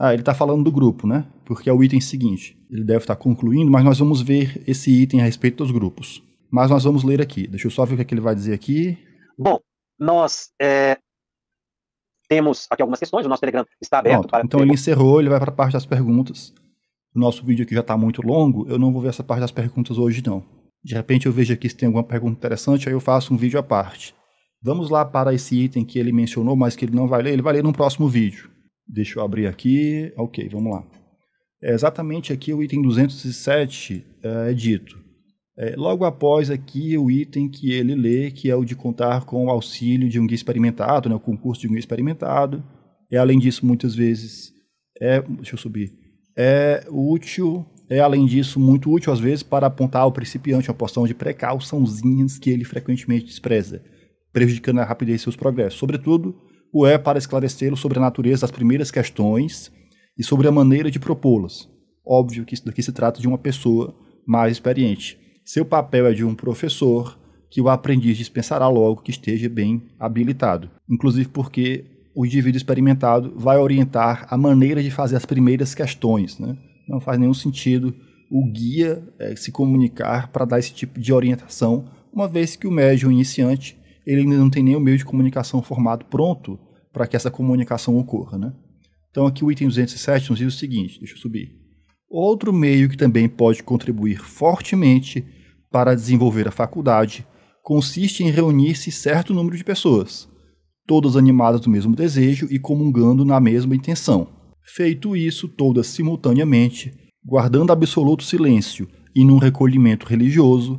[SPEAKER 1] Ah, ele está falando do grupo, né? Porque é o item seguinte. Ele deve estar tá concluindo, mas nós vamos ver esse item a respeito dos grupos. Mas nós vamos ler aqui. Deixa eu só ver o que, é que ele vai dizer aqui.
[SPEAKER 2] Bom, nós é, temos aqui algumas questões. O nosso Telegram está aberto Pronto, para. Então ele
[SPEAKER 1] encerrou, ele vai para a parte das perguntas. O nosso vídeo aqui já está muito longo, eu não vou ver essa parte das perguntas hoje, não. De repente eu vejo aqui se tem alguma pergunta interessante, aí eu faço um vídeo à parte. Vamos lá para esse item que ele mencionou, mas que ele não vai ler, ele vai ler no próximo vídeo. Deixa eu abrir aqui, ok, vamos lá. É exatamente aqui o item 207 é, é dito. É, logo após aqui o item que ele lê, que é o de contar com o auxílio de um guia experimentado, né, o concurso de um guia experimentado. E é, além disso, muitas vezes é, deixa eu subir, é útil, é além disso muito útil às vezes para apontar ao principiante uma porção de precauçãozinhas que ele frequentemente despreza prejudicando a rapidez seus progressos. Sobretudo, o é para esclarecê-lo sobre a natureza das primeiras questões e sobre a maneira de propô-las. Óbvio que isso daqui se trata de uma pessoa mais experiente. Seu papel é de um professor que o aprendiz dispensará logo que esteja bem habilitado, inclusive porque o indivíduo experimentado vai orientar a maneira de fazer as primeiras questões. Né? Não faz nenhum sentido o guia é, se comunicar para dar esse tipo de orientação, uma vez que o médium iniciante ele ainda não tem nenhum meio de comunicação formado pronto para que essa comunicação ocorra. Né? Então, aqui o item 207 nos diz o seguinte: deixa eu subir. Outro meio que também pode contribuir fortemente para desenvolver a faculdade consiste em reunir-se certo número de pessoas, todas animadas do mesmo desejo e comungando na mesma intenção. Feito isso, todas simultaneamente, guardando absoluto silêncio e num recolhimento religioso,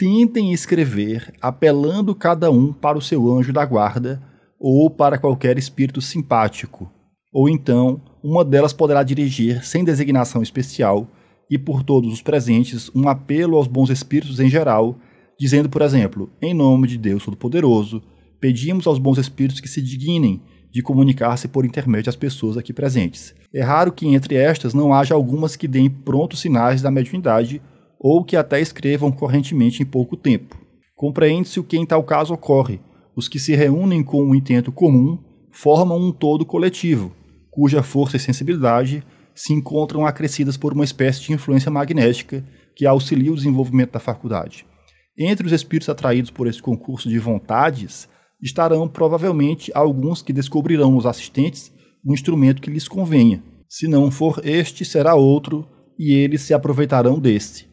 [SPEAKER 1] tentem escrever apelando cada um para o seu anjo da guarda ou para qualquer espírito simpático, ou então uma delas poderá dirigir sem designação especial e por todos os presentes um apelo aos bons espíritos em geral, dizendo, por exemplo, em nome de Deus Todo-Poderoso, pedimos aos bons espíritos que se dignem de comunicar-se por intermédio às pessoas aqui presentes. É raro que entre estas não haja algumas que deem prontos sinais da mediunidade ou que até escrevam correntemente em pouco tempo. Compreende-se o que em tal caso ocorre. Os que se reúnem com um intento comum formam um todo coletivo, cuja força e sensibilidade se encontram acrescidas por uma espécie de influência magnética que auxilia o desenvolvimento da faculdade. Entre os espíritos atraídos por esse concurso de vontades, estarão provavelmente alguns que descobrirão nos assistentes um instrumento que lhes convenha. Se não for este, será outro, e eles se aproveitarão desse.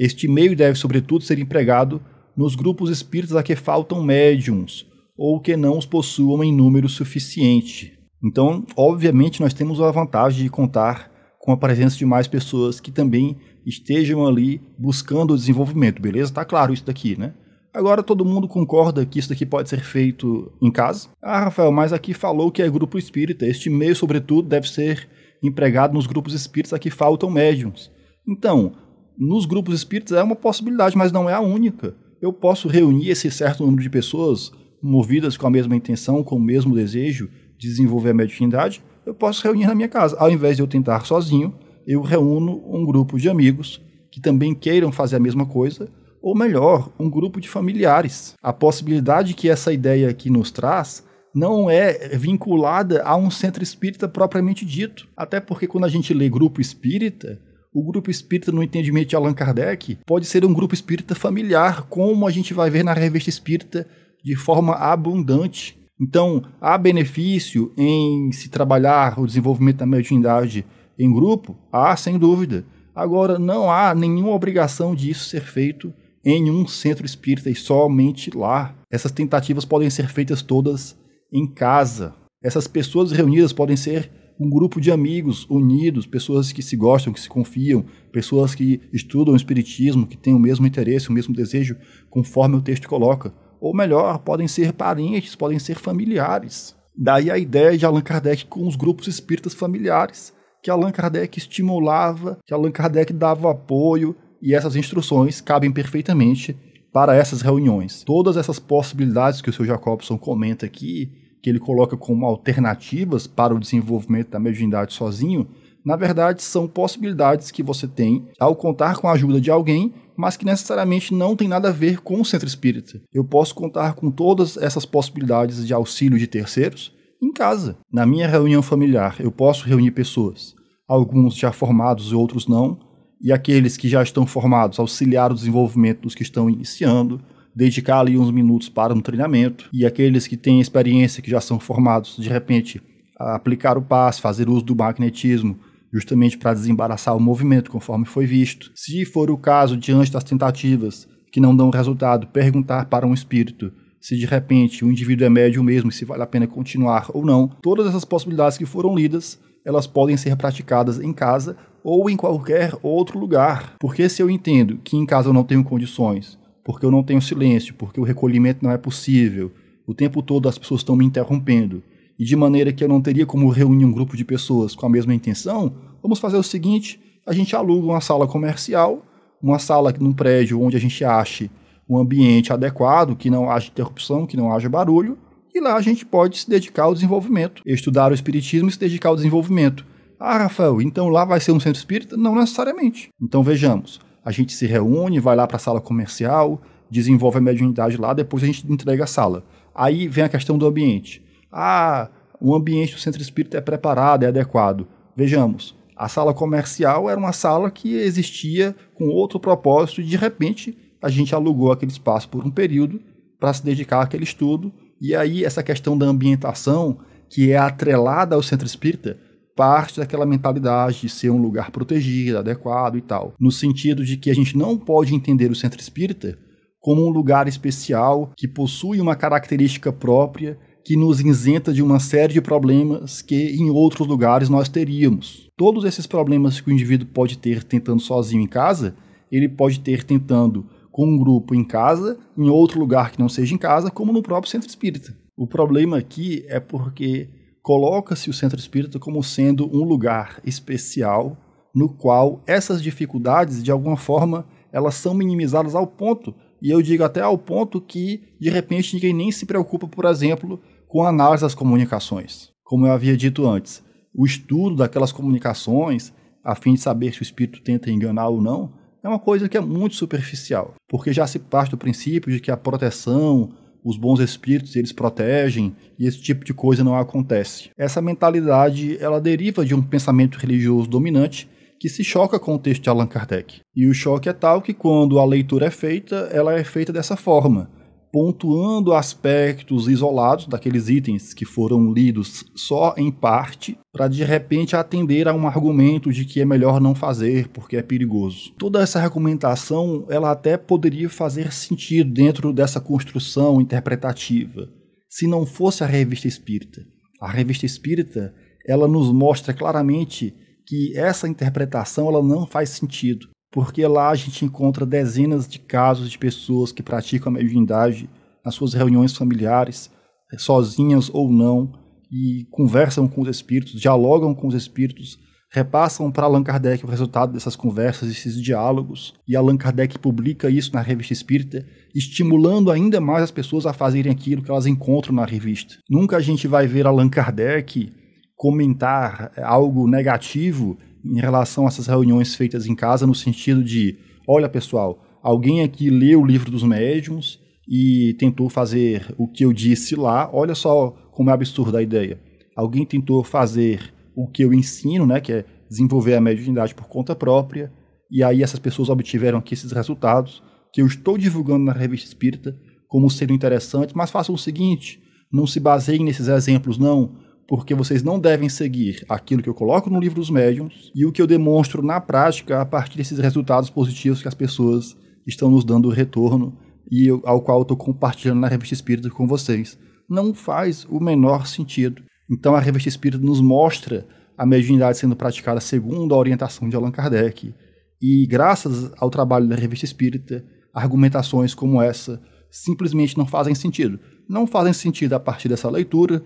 [SPEAKER 1] Este meio deve, sobretudo, ser empregado nos grupos espíritas a que faltam médiums ou que não os possuam em número suficiente. Então, obviamente, nós temos a vantagem de contar com a presença de mais pessoas que também estejam ali buscando o desenvolvimento, beleza? Tá claro isso daqui, né? Agora todo mundo concorda que isso daqui pode ser feito em casa? Ah, Rafael, mas aqui falou que é grupo espírita. Este meio, sobretudo, deve ser empregado nos grupos espíritas a que faltam médiums. Então, nos grupos espíritas é uma possibilidade, mas não é a única. Eu posso reunir esse certo número de pessoas movidas com a mesma intenção, com o mesmo desejo de desenvolver a mediunidade, eu posso reunir na minha casa. Ao invés de eu tentar sozinho, eu reúno um grupo de amigos que também queiram fazer a mesma coisa, ou melhor, um grupo de familiares. A possibilidade que essa ideia aqui nos traz não é vinculada a um centro espírita propriamente dito. Até porque quando a gente lê grupo espírita, o grupo espírita, no entendimento de Allan Kardec, pode ser um grupo espírita familiar, como a gente vai ver na revista espírita de forma abundante. Então, há benefício em se trabalhar o desenvolvimento da mediunidade em grupo? Há, sem dúvida. Agora, não há nenhuma obrigação disso ser feito em um centro espírita e somente lá. Essas tentativas podem ser feitas todas em casa. Essas pessoas reunidas podem ser um grupo de amigos unidos, pessoas que se gostam, que se confiam, pessoas que estudam o espiritismo, que têm o mesmo interesse, o mesmo desejo, conforme o texto coloca. Ou melhor, podem ser parentes, podem ser familiares. Daí a ideia de Allan Kardec com os grupos espíritas familiares, que Allan Kardec estimulava, que Allan Kardec dava apoio, e essas instruções cabem perfeitamente para essas reuniões. Todas essas possibilidades que o Sr. Jacobson comenta aqui que ele coloca como alternativas para o desenvolvimento da mediunidade sozinho, na verdade são possibilidades que você tem ao contar com a ajuda de alguém, mas que necessariamente não tem nada a ver com o centro espírita. Eu posso contar com todas essas possibilidades de auxílio de terceiros em casa. Na minha reunião familiar, eu posso reunir pessoas, alguns já formados e outros não, e aqueles que já estão formados auxiliar o desenvolvimento dos que estão iniciando dedicar ali uns minutos para um treinamento. E aqueles que têm experiência, que já são formados, de repente, aplicar o passe, fazer uso do magnetismo, justamente para desembaraçar o movimento, conforme foi visto. Se for o caso, diante das tentativas que não dão resultado, perguntar para um espírito se de repente o indivíduo é médio mesmo, se vale a pena continuar ou não. Todas essas possibilidades que foram lidas, elas podem ser praticadas em casa ou em qualquer outro lugar. Porque se eu entendo que em casa eu não tenho condições porque eu não tenho silêncio, porque o recolhimento não é possível. O tempo todo as pessoas estão me interrompendo. E de maneira que eu não teria como reunir um grupo de pessoas com a mesma intenção, vamos fazer o seguinte: a gente aluga uma sala comercial, uma sala num prédio onde a gente ache um ambiente adequado, que não haja interrupção, que não haja barulho, e lá a gente pode se dedicar ao desenvolvimento, estudar o espiritismo e se dedicar ao desenvolvimento. Ah, Rafael, então lá vai ser um centro espírita? Não necessariamente. Então vejamos a gente se reúne, vai lá para a sala comercial, desenvolve a mediunidade lá, depois a gente entrega a sala. Aí vem a questão do ambiente. Ah, o ambiente do centro espírita é preparado, é adequado. Vejamos, a sala comercial era uma sala que existia com outro propósito e de repente a gente alugou aquele espaço por um período para se dedicar àquele estudo. E aí essa questão da ambientação, que é atrelada ao centro espírita, parte daquela mentalidade de ser um lugar protegido, adequado e tal. No sentido de que a gente não pode entender o centro espírita como um lugar especial que possui uma característica própria que nos isenta de uma série de problemas que em outros lugares nós teríamos. Todos esses problemas que o indivíduo pode ter tentando sozinho em casa, ele pode ter tentando com um grupo em casa, em outro lugar que não seja em casa, como no próprio centro espírita. O problema aqui é porque coloca-se o centro espírita como sendo um lugar especial no qual essas dificuldades, de alguma forma, elas são minimizadas ao ponto, e eu digo até ao ponto que, de repente, ninguém nem se preocupa, por exemplo, com a análise das comunicações. Como eu havia dito antes, o estudo daquelas comunicações, a fim de saber se o espírito tenta enganar ou não, é uma coisa que é muito superficial, porque já se parte do princípio de que a proteção, os bons espíritos eles protegem e esse tipo de coisa não acontece. Essa mentalidade ela deriva de um pensamento religioso dominante que se choca com o texto de Allan Kardec. E o choque é tal que quando a leitura é feita, ela é feita dessa forma pontuando aspectos isolados daqueles itens que foram lidos só em parte, para de repente atender a um argumento de que é melhor não fazer porque é perigoso. Toda essa argumentação, ela até poderia fazer sentido dentro dessa construção interpretativa, se não fosse a Revista Espírita. A Revista Espírita, ela nos mostra claramente que essa interpretação ela não faz sentido porque lá a gente encontra dezenas de casos de pessoas que praticam a mediunidade nas suas reuniões familiares, eh, sozinhas ou não, e conversam com os espíritos, dialogam com os espíritos, repassam para Allan Kardec o resultado dessas conversas, desses diálogos, e Allan Kardec publica isso na revista espírita, estimulando ainda mais as pessoas a fazerem aquilo que elas encontram na revista. Nunca a gente vai ver Allan Kardec comentar eh, algo negativo em relação a essas reuniões feitas em casa, no sentido de: olha, pessoal, alguém aqui leu o livro dos médiums e tentou fazer o que eu disse lá, olha só como é absurda a ideia. Alguém tentou fazer o que eu ensino, né, que é desenvolver a mediunidade por conta própria, e aí essas pessoas obtiveram aqui esses resultados que eu estou divulgando na revista espírita como sendo interessantes, mas façam o seguinte: não se baseiem nesses exemplos, não porque vocês não devem seguir aquilo que eu coloco no livro dos médiums e o que eu demonstro na prática a partir desses resultados positivos que as pessoas estão nos dando retorno e eu, ao qual eu estou compartilhando na Revista Espírita com vocês. Não faz o menor sentido. Então a Revista Espírita nos mostra a mediunidade sendo praticada segundo a orientação de Allan Kardec. E graças ao trabalho da Revista Espírita, argumentações como essa simplesmente não fazem sentido. Não fazem sentido a partir dessa leitura,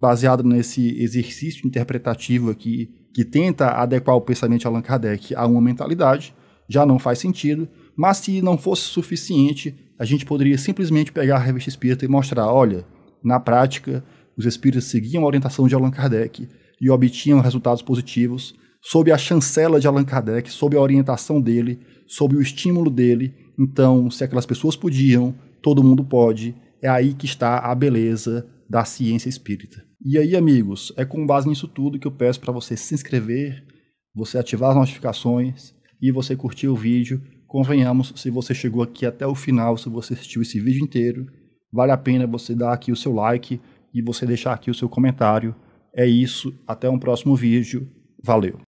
[SPEAKER 1] baseado nesse exercício interpretativo aqui, que tenta adequar o pensamento de Allan Kardec a uma mentalidade, já não faz sentido, mas se não fosse suficiente, a gente poderia simplesmente pegar a revista espírita e mostrar: olha, na prática, os Espíritos seguiam a orientação de Allan Kardec e obtinham resultados positivos sob a chancela de Allan Kardec, sob a orientação dele, sob o estímulo dele. Então, se aquelas pessoas podiam, todo mundo pode. É aí que está a beleza da ciência espírita. E aí, amigos, é com base nisso tudo que eu peço para você se inscrever, você ativar as notificações e você curtir o vídeo. Convenhamos, se você chegou aqui até o final, se você assistiu esse vídeo inteiro, vale a pena você dar aqui o seu like e você deixar aqui o seu comentário. É isso, até um próximo vídeo. Valeu!